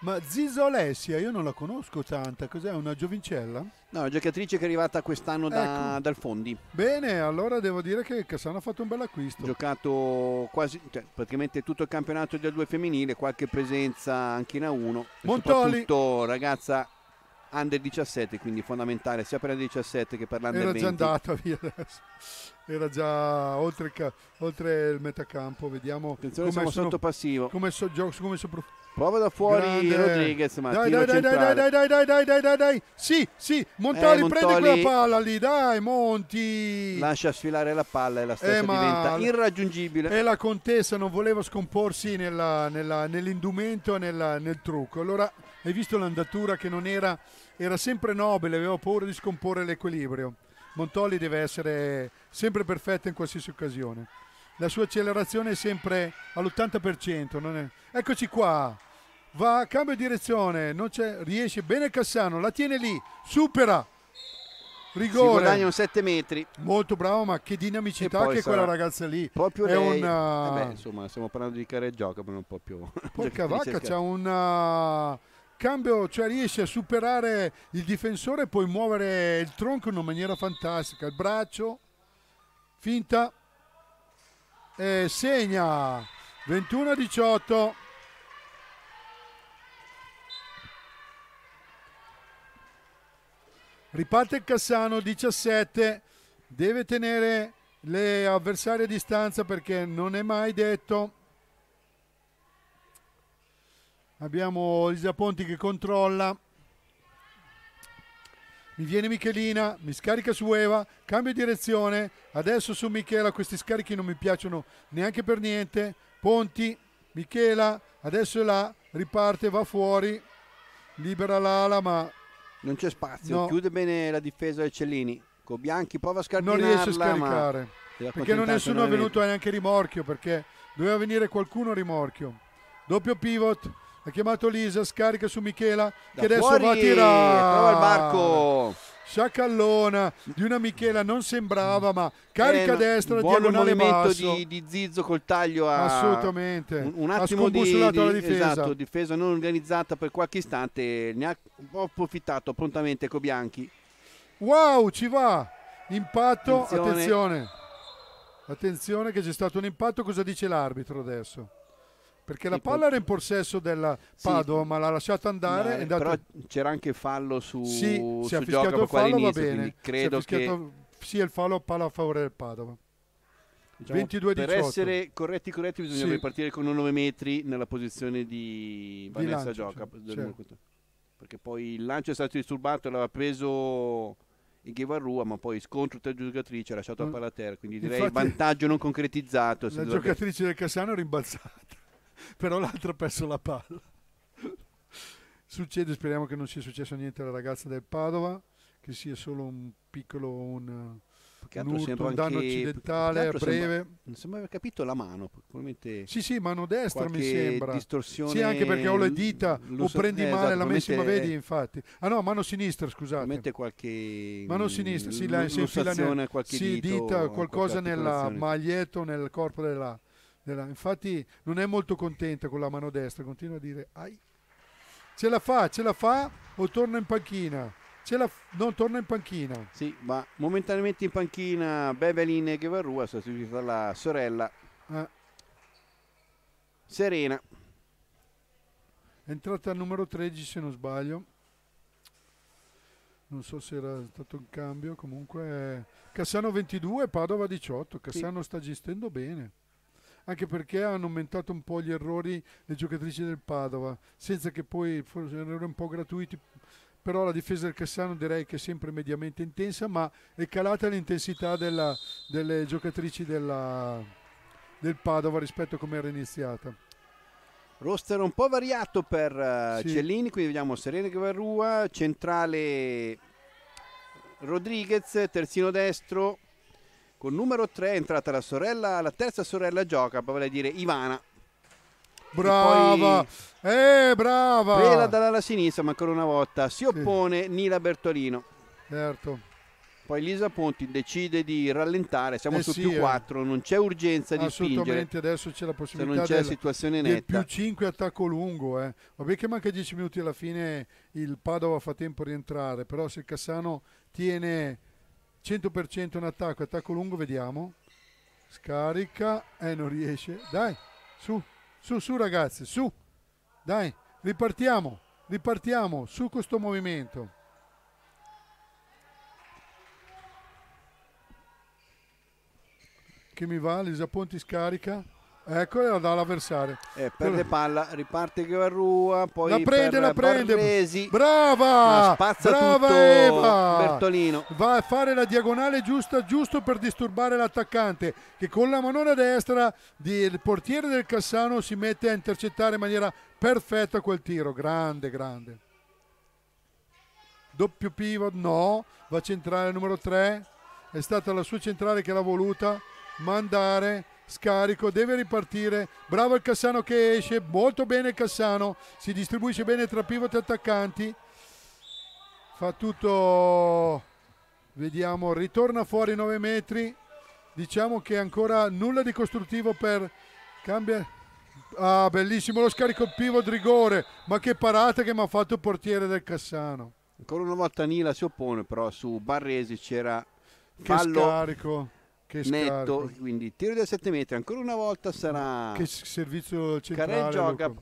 S2: Ma Alessia, io non la conosco tanta, cos'è una giovincella? No, una giocatrice
S1: che è arrivata quest'anno da, ecco. dal Fondi.
S2: Bene, allora devo dire che Cassano ha fatto un bel acquisto. Ha
S1: giocato quasi, cioè, praticamente tutto il campionato del 2 femminile, qualche presenza anche in A1. Montoli. Soprattutto ragazza under 17, quindi fondamentale sia per l'under 17 che per l'under Era 20. Era già andata
S2: via adesso. Era già oltre, oltre il metacampo, vediamo Attenzione, come sono, sotto passivo. Come so, gioco, come sopra... Prova da fuori Grande. Rodriguez, ma dai, dai, dai, dai, dai, dai, dai, dai, dai, dai, dai. Sì, sì, Montali, eh, Montoli... prende quella palla lì, dai, Monti.
S1: Lascia sfilare la palla e la stessa eh, diventa
S2: irraggiungibile. E la contessa non voleva scomporsi nella, nella, nell'indumento e nel trucco. Allora hai visto l'andatura che non era, era sempre nobile, aveva paura di scomporre l'equilibrio. Montoli deve essere sempre perfetto in qualsiasi occasione. La sua accelerazione è sempre all'80%. È... Eccoci qua. Va a cambio di direzione, riesce bene Cassano, la tiene lì, supera. Rigore. Si guadagnano 7 metri. Molto bravo, ma che dinamicità che quella ragazza lì. Proprio è lei. Una... Eh ah,
S1: insomma, stiamo parlando di care e gioca, ma non proprio. Porca vacca, c'ha
S2: una ah, cambio, cioè riesce a superare il difensore e poi muovere il tronco in una maniera fantastica, il braccio, finta, e segna 21-18. Riparte Cassano 17, deve tenere le avversarie a distanza perché non è mai detto Abbiamo Elisa Ponti che controlla. Mi viene Michelina, mi scarica su Eva, cambio direzione. Adesso su Michela, questi scarichi non mi piacciono neanche per niente. Ponti, Michela, adesso è là, riparte, va fuori, libera l'ala, ma... Non c'è spazio, no. chiude bene la difesa
S1: del Cellini. Con Bianchi prova a scaricare. Non riesce a scaricare. Perché non nessuno è venuto
S2: neanche rimorchio, perché doveva venire qualcuno a rimorchio. Doppio pivot, ha chiamato Lisa, scarica su Michela da che adesso fuori. va a tirare. Prova il Marco. Sciacallona di una Michela non sembrava, ma carica eh, destra, buon diagonale movimento basso. Di, di
S1: Zizzo col taglio a, assolutamente
S2: un, un attimo di, di, la difesa. Esatto,
S1: difesa non organizzata per qualche istante, ne ha un po' approfittato prontamente Cobianchi.
S2: Wow, ci va! Impatto, attenzione. attenzione. Attenzione che c'è stato un impatto, cosa dice l'arbitro adesso? perché la palla era in possesso del Padova, sì, ma l'ha lasciata andare. No, andato... Però c'era anche
S1: fallo su Sì, su si è fischiato il fallo, va bene. Credo si è fischiato,
S2: che... Sì, il fallo palla a favore del Padova. Diciamo, 22 per essere corretti corretti bisogna sì.
S1: ripartire con 9 metri nella posizione di Vanessa Gioca cioè, certo. perché poi il lancio è stato disturbato l'aveva preso in Ghivarrua ma poi scontro tra giocatrici ha lasciato la mm. palla a terra quindi direi Infatti, vantaggio non concretizzato la dovrebbe... giocatrice
S2: del Cassano è rimbalzata però l'altro ha perso la palla. Succede, speriamo che non sia successo niente alla ragazza del Padova, che sia solo un piccolo un, un, urto, un danno accidentale a breve. Sembra,
S1: non sembra aver capito la mano, probabilmente. Sì, sì, mano destra mi sembra. Distorsione sì, anche perché ho le dita, o prendi eh, male esatto, la messima, vedi,
S2: infatti. Ah no, mano sinistra, scusate. Mette qualche mano sinistra, sì, la, si infila qualche sì, dito, dita, qualcosa nella maglietta o nel corpo della nella, infatti non è molto contenta con la mano destra, continua a dire ai. Ce la fa, ce la fa o torna in panchina? Ce la f- no, torna in panchina.
S1: Sì, ma momentaneamente in panchina Bevelin e Guevarrua, sostituita la sorella
S2: eh. Serena. È entrata al numero 13 se non sbaglio. Non so se era stato un cambio, comunque Cassano 22, Padova 18. Cassano sì. sta gestendo bene anche perché hanno aumentato un po' gli errori le giocatrici del Padova, senza che poi fossero un po' gratuiti però la difesa del Cassano direi che è sempre mediamente intensa, ma è calata l'intensità della, delle giocatrici della, del Padova rispetto a come era iniziata.
S1: Roster un po' variato per eh, sì. Cellini, quindi vediamo Serena Guerrua, centrale Rodriguez, terzino destro con numero 3 è entrata la sorella, la terza sorella gioca, vale a dire Ivana. Brava! Eh, brava! Pela dall'ala sinistra, ma ancora una volta si oppone sì. Nila Bertolino. Certo. Poi Lisa Ponti decide di rallentare, siamo eh su sì, più 4, eh. non c'è urgenza di spingere. Assolutamente, adesso c'è la possibilità se non c'è del, situazione netta. più
S2: 5 attacco lungo, eh. Vabbè che manca 10 minuti alla fine il Padova fa tempo a rientrare, però se Cassano tiene 100% in attacco, attacco lungo, vediamo. Scarica, eh non riesce. Dai, su, su, su ragazzi, su. Dai, ripartiamo, ripartiamo, su questo movimento. Che mi va, Lisa Ponti scarica. Ecco, la dà all'avversario. Eh, perde palla, riparte Guerrua, poi la prende, la prende. Barresi. Brava! Spazza brava tutto Eva! Bertolino. Va a fare la diagonale giusta, giusto per disturbare l'attaccante che con la manona destra del portiere del Cassano si mette a intercettare in maniera perfetta quel tiro. Grande, grande. Doppio pivot, no, va centrale numero 3. È stata la sua centrale che l'ha voluta mandare scarico, deve ripartire, bravo il Cassano che esce, molto bene Cassano, si distribuisce bene tra pivot e attaccanti, fa tutto, vediamo, ritorna fuori 9 metri, diciamo che ancora nulla di costruttivo per cambia. Ah, bellissimo lo scarico pivot rigore, ma che parata che mi ha fatto il portiere del Cassano.
S1: Ancora una volta Nila si oppone, però su Barresi c'era fallo,
S2: che netto, scarico.
S1: quindi tiro da 7 metri, ancora
S2: una volta sarà... Che servizio centrale. gioca.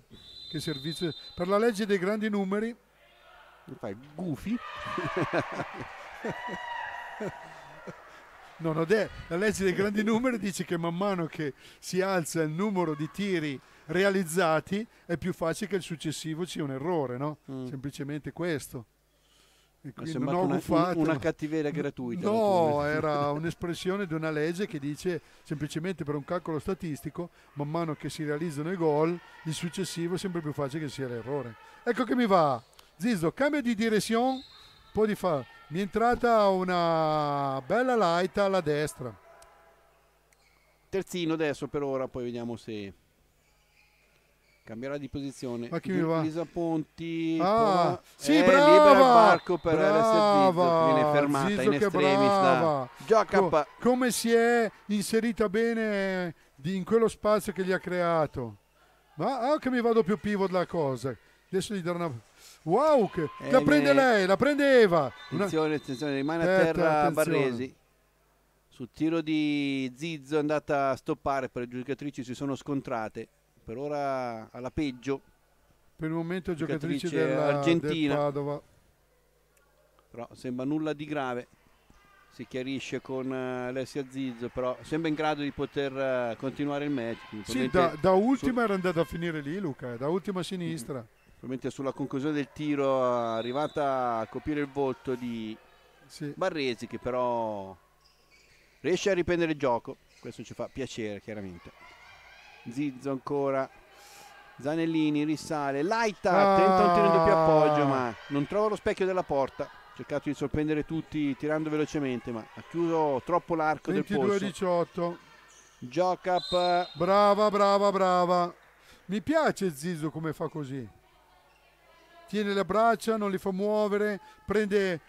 S2: Che servizio... Per la legge dei grandi numeri... Mi fai gufi. Non ho de- la legge dei grandi numeri dice che man mano che si alza il numero di tiri realizzati è più facile che il successivo sia un errore, no? Mm. Semplicemente questo. E quindi non ho una, fatto, una cattiveria gratuita. No, era un'espressione di una legge che dice semplicemente per un calcolo statistico, man mano che si realizzano i gol, il successivo è sempre più facile che sia l'errore. Ecco che mi va. Zizzo, cambio di direzione, poi di fa. Mi è entrata una bella light alla destra.
S1: Terzino adesso per ora, poi vediamo se cambierà di posizione. Ma chi mi va? Lisa
S2: Ponti.
S1: Ah, sì, è eh, brava! libera per brava! RSV. Viene fermata Zizzo in
S2: che Co- come si è inserita bene di- in quello spazio che gli ha creato. Ma ah, che mi va doppio pivot la cosa. Adesso gli darò una... Wow, che- Eh, la prende lei, la prendeva. Attenzione, attenzione, rimane a terra attenzione. Barresi.
S1: Sul tiro di Zizzo è andata a stoppare, per le giudicatrici si sono scontrate per ora alla peggio.
S2: Per il momento giocatrice, giocatrice della, argentina. Del Padova.
S1: Però sembra nulla di grave. Si chiarisce con eh, Alessia Zizzo, però sembra in grado di poter eh, continuare il match. Sì, da, da, ultima
S2: su... era andata a finire lì Luca, eh, da ultima a sinistra. Mm-hmm.
S1: Probabilmente sulla conclusione del tiro arrivata a coprire il volto di sì. Barresi che però riesce a riprendere il gioco. Questo ci fa piacere chiaramente. Zizzo ancora Zanellini risale Laita ah. tenta un tiro di più appoggio ma non trova lo specchio della porta ha cercato di sorprendere tutti tirando velocemente ma ha chiuso troppo l'arco del polso
S2: 18
S1: gioca
S2: brava brava brava mi piace Zizzo come fa così tiene le braccia non li fa muovere prende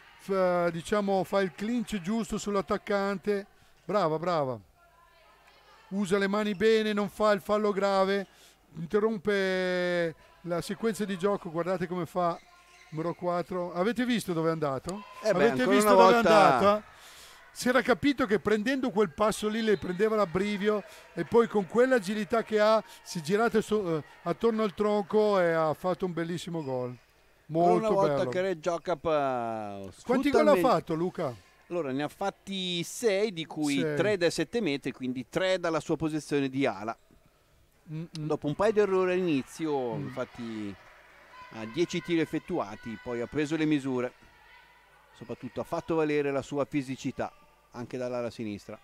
S2: diciamo fa il clinch giusto sull'attaccante brava brava usa le mani bene, non fa il fallo grave, interrompe la sequenza di gioco, guardate come fa numero 4. Avete visto dove è andato? Eh beh, Avete visto dove volta... è andato? Si era capito che prendendo quel passo lì le prendeva l'abbrivio e poi con quell'agilità che ha si è girata so eh, attorno al tronco e ha fatto un bellissimo gol. Molto una volta bello. che
S1: Re gioca. Quanti gol ha fatto Luca? Allora ne ha fatti 6, di cui 3 da 7 metri, quindi 3 dalla sua posizione di ala. Mm-mm. Dopo un paio di errori all'inizio, mm. infatti a 10 tiri effettuati, poi ha preso le misure, soprattutto ha fatto valere la sua fisicità anche dall'ala sinistra.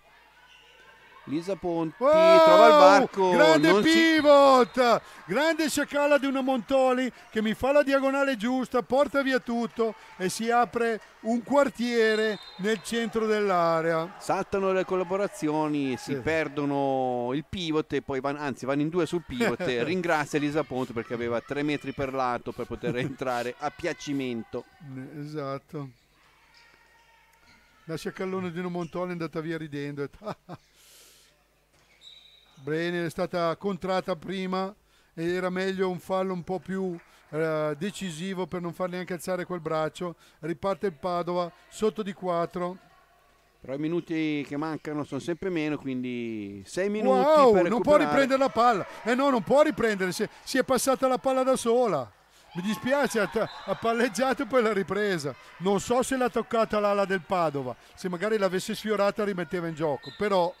S1: Lisa Ponti wow, trova il varco grande non
S2: pivot si... grande sciacalla di una Montoli che mi fa la diagonale giusta porta via tutto e si apre un quartiere nel centro dell'area
S1: saltano le collaborazioni si perdono il pivot e poi vanno, anzi vanno in due sul pivot ringrazia Lisa Ponti perché aveva tre metri per lato per poter entrare a piacimento
S2: esatto la sciacallone di una Montoli è andata via ridendo Brenner è stata contrata prima e era meglio un fallo un po' più eh, decisivo per non far neanche alzare quel braccio. Riparte il Padova sotto di 4.
S1: Però i minuti che mancano sono sempre meno, quindi 6 minuti. Wow, per non può riprendere
S2: la palla. Eh no, non può riprendere, si è, si è passata la palla da sola. Mi dispiace, ha, palleggiato e poi l'ha ripresa. Non so se l'ha toccata l'ala del Padova, se magari l'avesse sfiorata rimetteva in gioco, però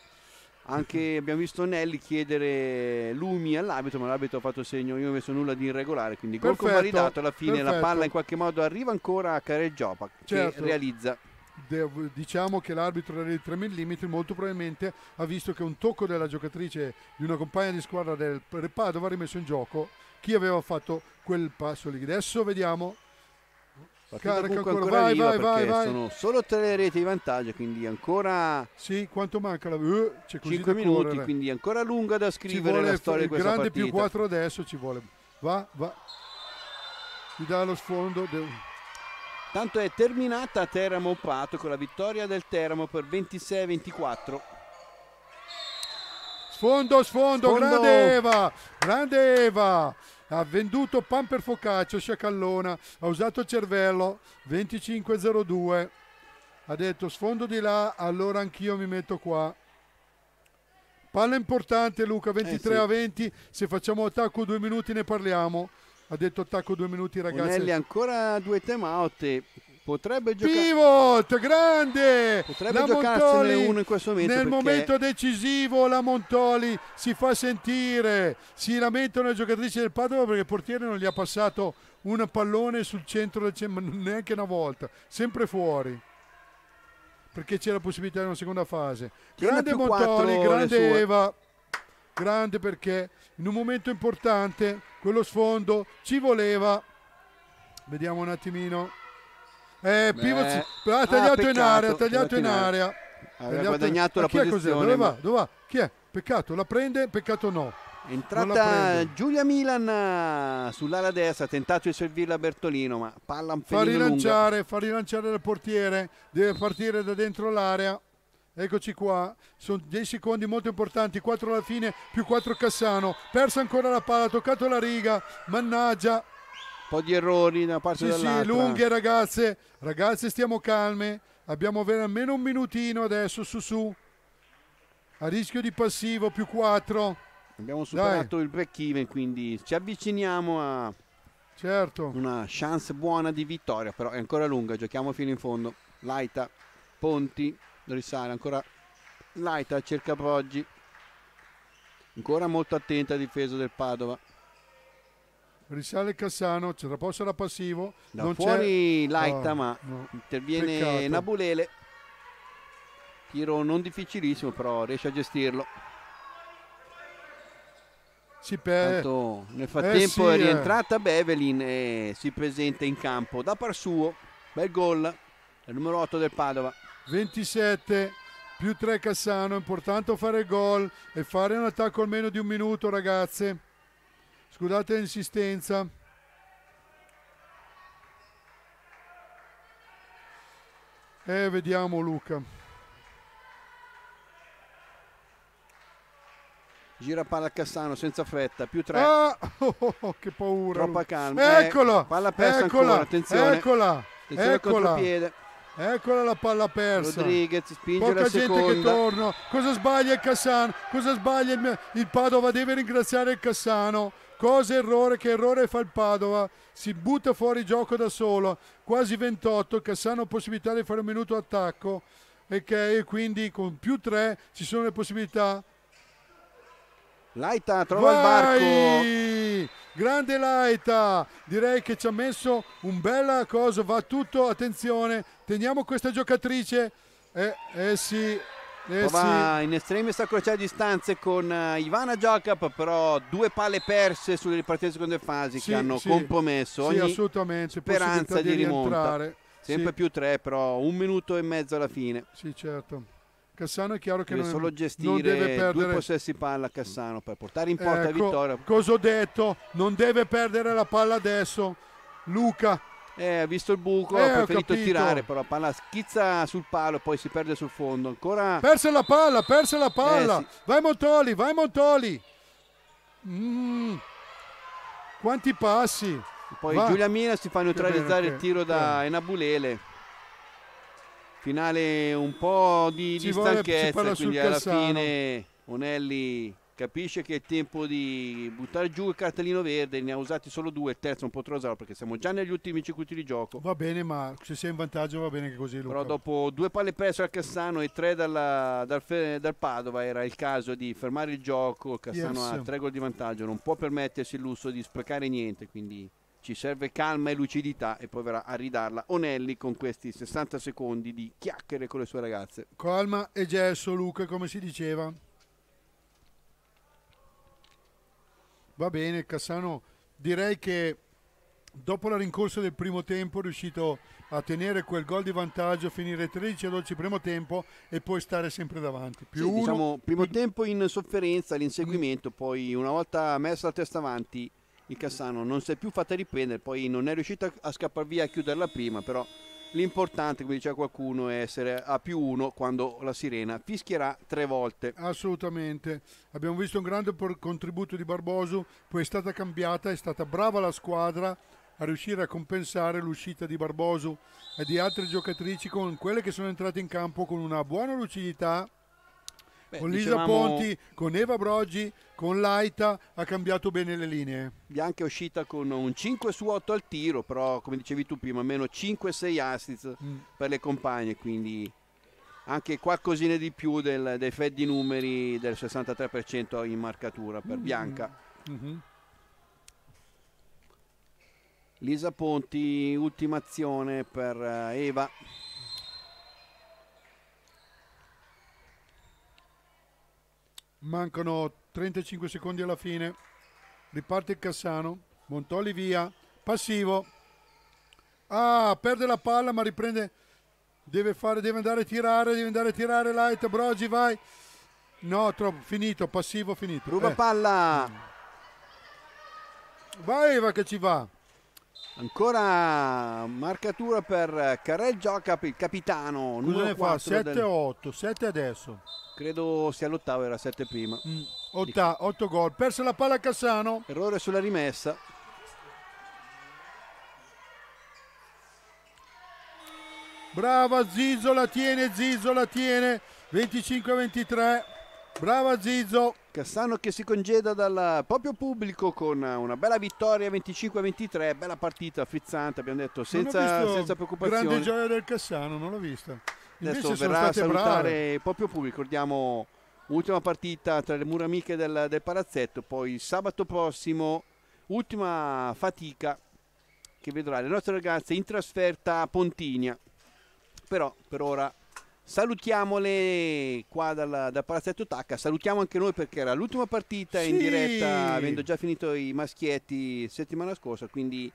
S1: anche abbiamo visto Nelli chiedere lumi all'arbitro, ma l'arbitro ha fatto segno. Io non ho messo nulla di irregolare, quindi perfetto, gol convalidato alla fine. Perfetto. La palla in qualche modo arriva ancora a Careggiopa certo. che realizza
S2: Devo, diciamo che l'arbitro dei 3 mm molto probabilmente ha visto che un tocco della giocatrice di una compagna di squadra del Padova ha rimesso in gioco chi aveva fatto quel passo lì. Adesso vediamo Carica ancora, ancora vai, vai, vai, vai. Sono solo tre reti di
S1: vantaggio, quindi ancora...
S2: Sì, quanto manca? La... Uh, eh, 5 minuti, correre.
S1: quindi ancora lunga da scrivere la storia di questa grande partita. più 4
S2: adesso ci vuole. Va, va. Mi dà lo sfondo. De...
S1: Tanto è terminata Teramo Pato con la vittoria del Teramo per 26-24.
S2: Sfondo, sfondo, sfondo. grande Eva, grande Eva ha venduto pan per focaccio, sciacallona, ha usato il cervello, 2502, ha detto sfondo di là, allora anch'io mi metto qua. Palla importante Luca, 23 eh sì. a 20, se facciamo attacco due minuti ne parliamo. Ha detto attacco due minuti ragazzi. Bonelli
S1: ancora due time out Potrebbe giocare. Pivot, grande!
S2: Potrebbe la Montoli, uno in questo momento. Nel perché... momento decisivo la Montoli si fa sentire. Si lamentano le giocatrici del Padova perché il portiere non gli ha passato un pallone sul centro del centro, neanche una volta, sempre fuori perché c'è la possibilità di una seconda fase. Grande Montoli, grande Eva, grande perché in un momento importante quello sfondo ci voleva. Vediamo un attimino. Eh, eh, pivot, ha ah, ah, tagliato ah, in area, ha tagliato in area. Aveva guadagnato la posizione. Dove va? Dove va? Chi è? Peccato, la prende, peccato no.
S1: Entrata Giulia Milan eh, sull'ala destra, ha tentato di servirla Bertolino, ma palla un po' fa rilanciare,
S2: lunga. fa rilanciare il portiere, deve partire da dentro l'area. Eccoci qua, sono 10 secondi molto importanti, 4 alla fine più 4 Cassano, persa ancora la palla, ha toccato la riga, mannaggia, un po' di
S1: errori da
S2: parte sì, dall'altra. Sì, lunghe ragazze, ragazze stiamo calme, abbiamo almeno un minutino adesso su su. A rischio di passivo più 4. Abbiamo superato
S1: Dai. il break even, quindi ci avviciniamo a certo. una chance buona di vittoria, però è ancora lunga, giochiamo fino in fondo. Laita, Ponti, risale ancora Laita cerca Poggi, Ancora molto attenta a difesa del Padova
S2: risale Cassano, c'è Raposa da passivo. Da non fuori Laita, oh, ma
S1: no. interviene Peccato. Nabulele. Tiro non difficilissimo, però riesce a gestirlo.
S2: Si perde. nel eh, frattempo eh, sì, è eh. rientrata
S1: Bevelin e si presenta in campo da par suo. Bel gol, il numero 8 del Padova.
S2: 27 più 3 Cassano, importante fare il gol e fare un attacco almeno di un minuto ragazze. Scusate l'insistenza. E eh, vediamo Luca.
S1: Gira palla a Cassano senza fretta, più tre. Ah,
S2: oh, oh, che paura. Troppa Luca. calma. Eh, eccola! Eh, palla persa eccola, ancora, attenzione. Eccola! Attenzione eccola. piede. Eccola la palla persa. Rodriguez spinge Poca la gente che torna. Cosa sbaglia il Cassano? Cosa sbaglia il, il Padova? Deve ringraziare il Cassano Cosa errore, che errore fa il Padova? Si butta fuori gioco da solo, quasi 28, Cassano possibilità di fare un minuto attacco, ok? Quindi con più 3 ci sono le possibilità.
S1: Laita trova Vai! il
S2: barco. Grande Laita, direi che ci ha messo un bella cosa, va tutto, attenzione, teniamo questa giocatrice. Eh, eh sì, eh Prova
S1: sì. in estremis a crociare distanze con eh, Ivana Jacob, però due palle perse sulle ripartenze seconde fasi sì, che hanno sì. compromesso ogni
S2: speranza di, di rimonta. Sempre
S1: più tre, però un minuto e mezzo alla fine.
S2: Sì, certo. Cassano è chiaro che deve non, solo gestire non deve perdere. due
S1: possessi palla a Cassano per portare in porta ecco, vittoria.
S2: Cosa ho detto? Non deve perdere la palla adesso. Luca eh, ha visto il buco, eh, ha preferito tirare,
S1: però la palla schizza sul palo, e poi si perde sul fondo. Ancora.
S2: Perse la palla, perse la palla. Eh, sì. Vai Montoli, vai Montoli. Mm. Quanti passi. Poi Va. Giulia Mina si fa neutralizzare il tiro da
S1: Enabulele. Finale un po' di, di stanchezza, quindi alla cassano. fine Onelli capisce che è tempo di buttare giù il cartellino verde, ne ha usati solo due, il terzo un po' trosato perché siamo già negli ultimi circuiti di gioco.
S2: Va bene, ma se sei in vantaggio va bene che così Luca. Però
S1: dopo due palle perse al Cassano e tre dalla, dal, dal, Padova era il caso di fermare il gioco, Cassano yes. ha tre gol di vantaggio, non può permettersi il lusso di sprecare niente, quindi ci serve calma e lucidità e poi verrà a ridarla Onelli con questi 60 secondi di chiacchiere con le sue ragazze.
S2: Calma e gesso Luca, come si diceva. Va bene, Cassano, direi che dopo la rincorsa del primo tempo è riuscito a tenere quel gol di vantaggio, finire 13 a 12 primo tempo e poi stare sempre davanti. Più sì, diciamo, uno,
S1: diciamo, primo più... tempo in sofferenza, l'inseguimento, poi una volta messa la testa avanti il Cassano non si è più fatta riprendere, poi non è riuscito a, scappare via a chiuderla prima, però L'importante, come diceva qualcuno, è essere a più uno quando la sirena fischierà tre volte.
S2: Assolutamente. Abbiamo visto un grande contributo di Barboso, poi è stata cambiata, è stata brava la squadra a riuscire a compensare l'uscita di Barboso e di altre giocatrici con quelle che sono entrate in campo con una buona lucidità Beh, con dicevamo... Lisa Ponti, con Eva Broggi, con Laita, ha cambiato bene le linee. Bianca è uscita con un 5 su 8 al tiro,
S1: però come dicevi tu prima, meno 5-6 assist mm. per le compagne, quindi anche qualcosina di più del, dei Fed numeri del 63% in marcatura per mm. Bianca. Mm-hmm. Lisa Ponti, ultima azione per eh, Eva.
S2: Mancano 35 secondi alla fine. Riparte il Cassano. Montoli via. Passivo. Ah, perde la palla ma riprende. Deve, fare, deve andare a tirare, deve andare a tirare Light. Brogi vai. No, troppo, finito, passivo, finito. Ruba eh. palla. Vai Eva che ci va.
S1: Ancora marcatura per Carel Gioca, il capitano. Cosa ne fa? 7-8, del... 7 adesso credo sia l'ottava, era sette prima. Mm. Otta, otto
S2: gol, persa la palla Cassano. Errore sulla rimessa. Brava Zizzo, la tiene, Zizzo la tiene, 25-23. Brava Zizzo. Cassano che si
S1: congeda dal proprio pubblico con una bella vittoria 25-23, bella partita frizzante, abbiamo detto, senza, senza preoccupazione. Grande
S2: gioia del Cassano, non l'ho vista. Adesso verrà a salutare
S1: brave. proprio pubblico. Ricordiamo ultima partita tra le mura amiche del, del palazzetto. Poi sabato prossimo, ultima fatica che vedrà le nostre ragazze in trasferta a Pontinia. Però per ora salutiamole qua dal, dal palazzetto Tacca. Salutiamo anche noi perché era l'ultima partita sì. in diretta, avendo già finito i maschietti settimana scorsa. Quindi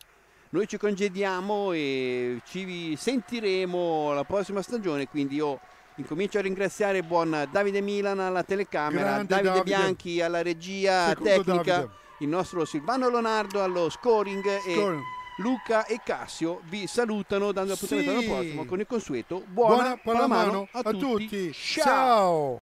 S1: noi ci congediamo e ci sentiremo la prossima stagione, quindi io incomincio a ringraziare buon Davide Milan alla telecamera, Davide, Davide, Bianchi alla regia Secondo tecnica, Davide. il nostro Silvano Leonardo allo scoring, scoring. e Luca e Cassio vi salutano dando appuntamento sì. alla prossima con il consueto buona, buona palamano, palamano
S2: a, a tutti. tutti. Ciao. Ciao.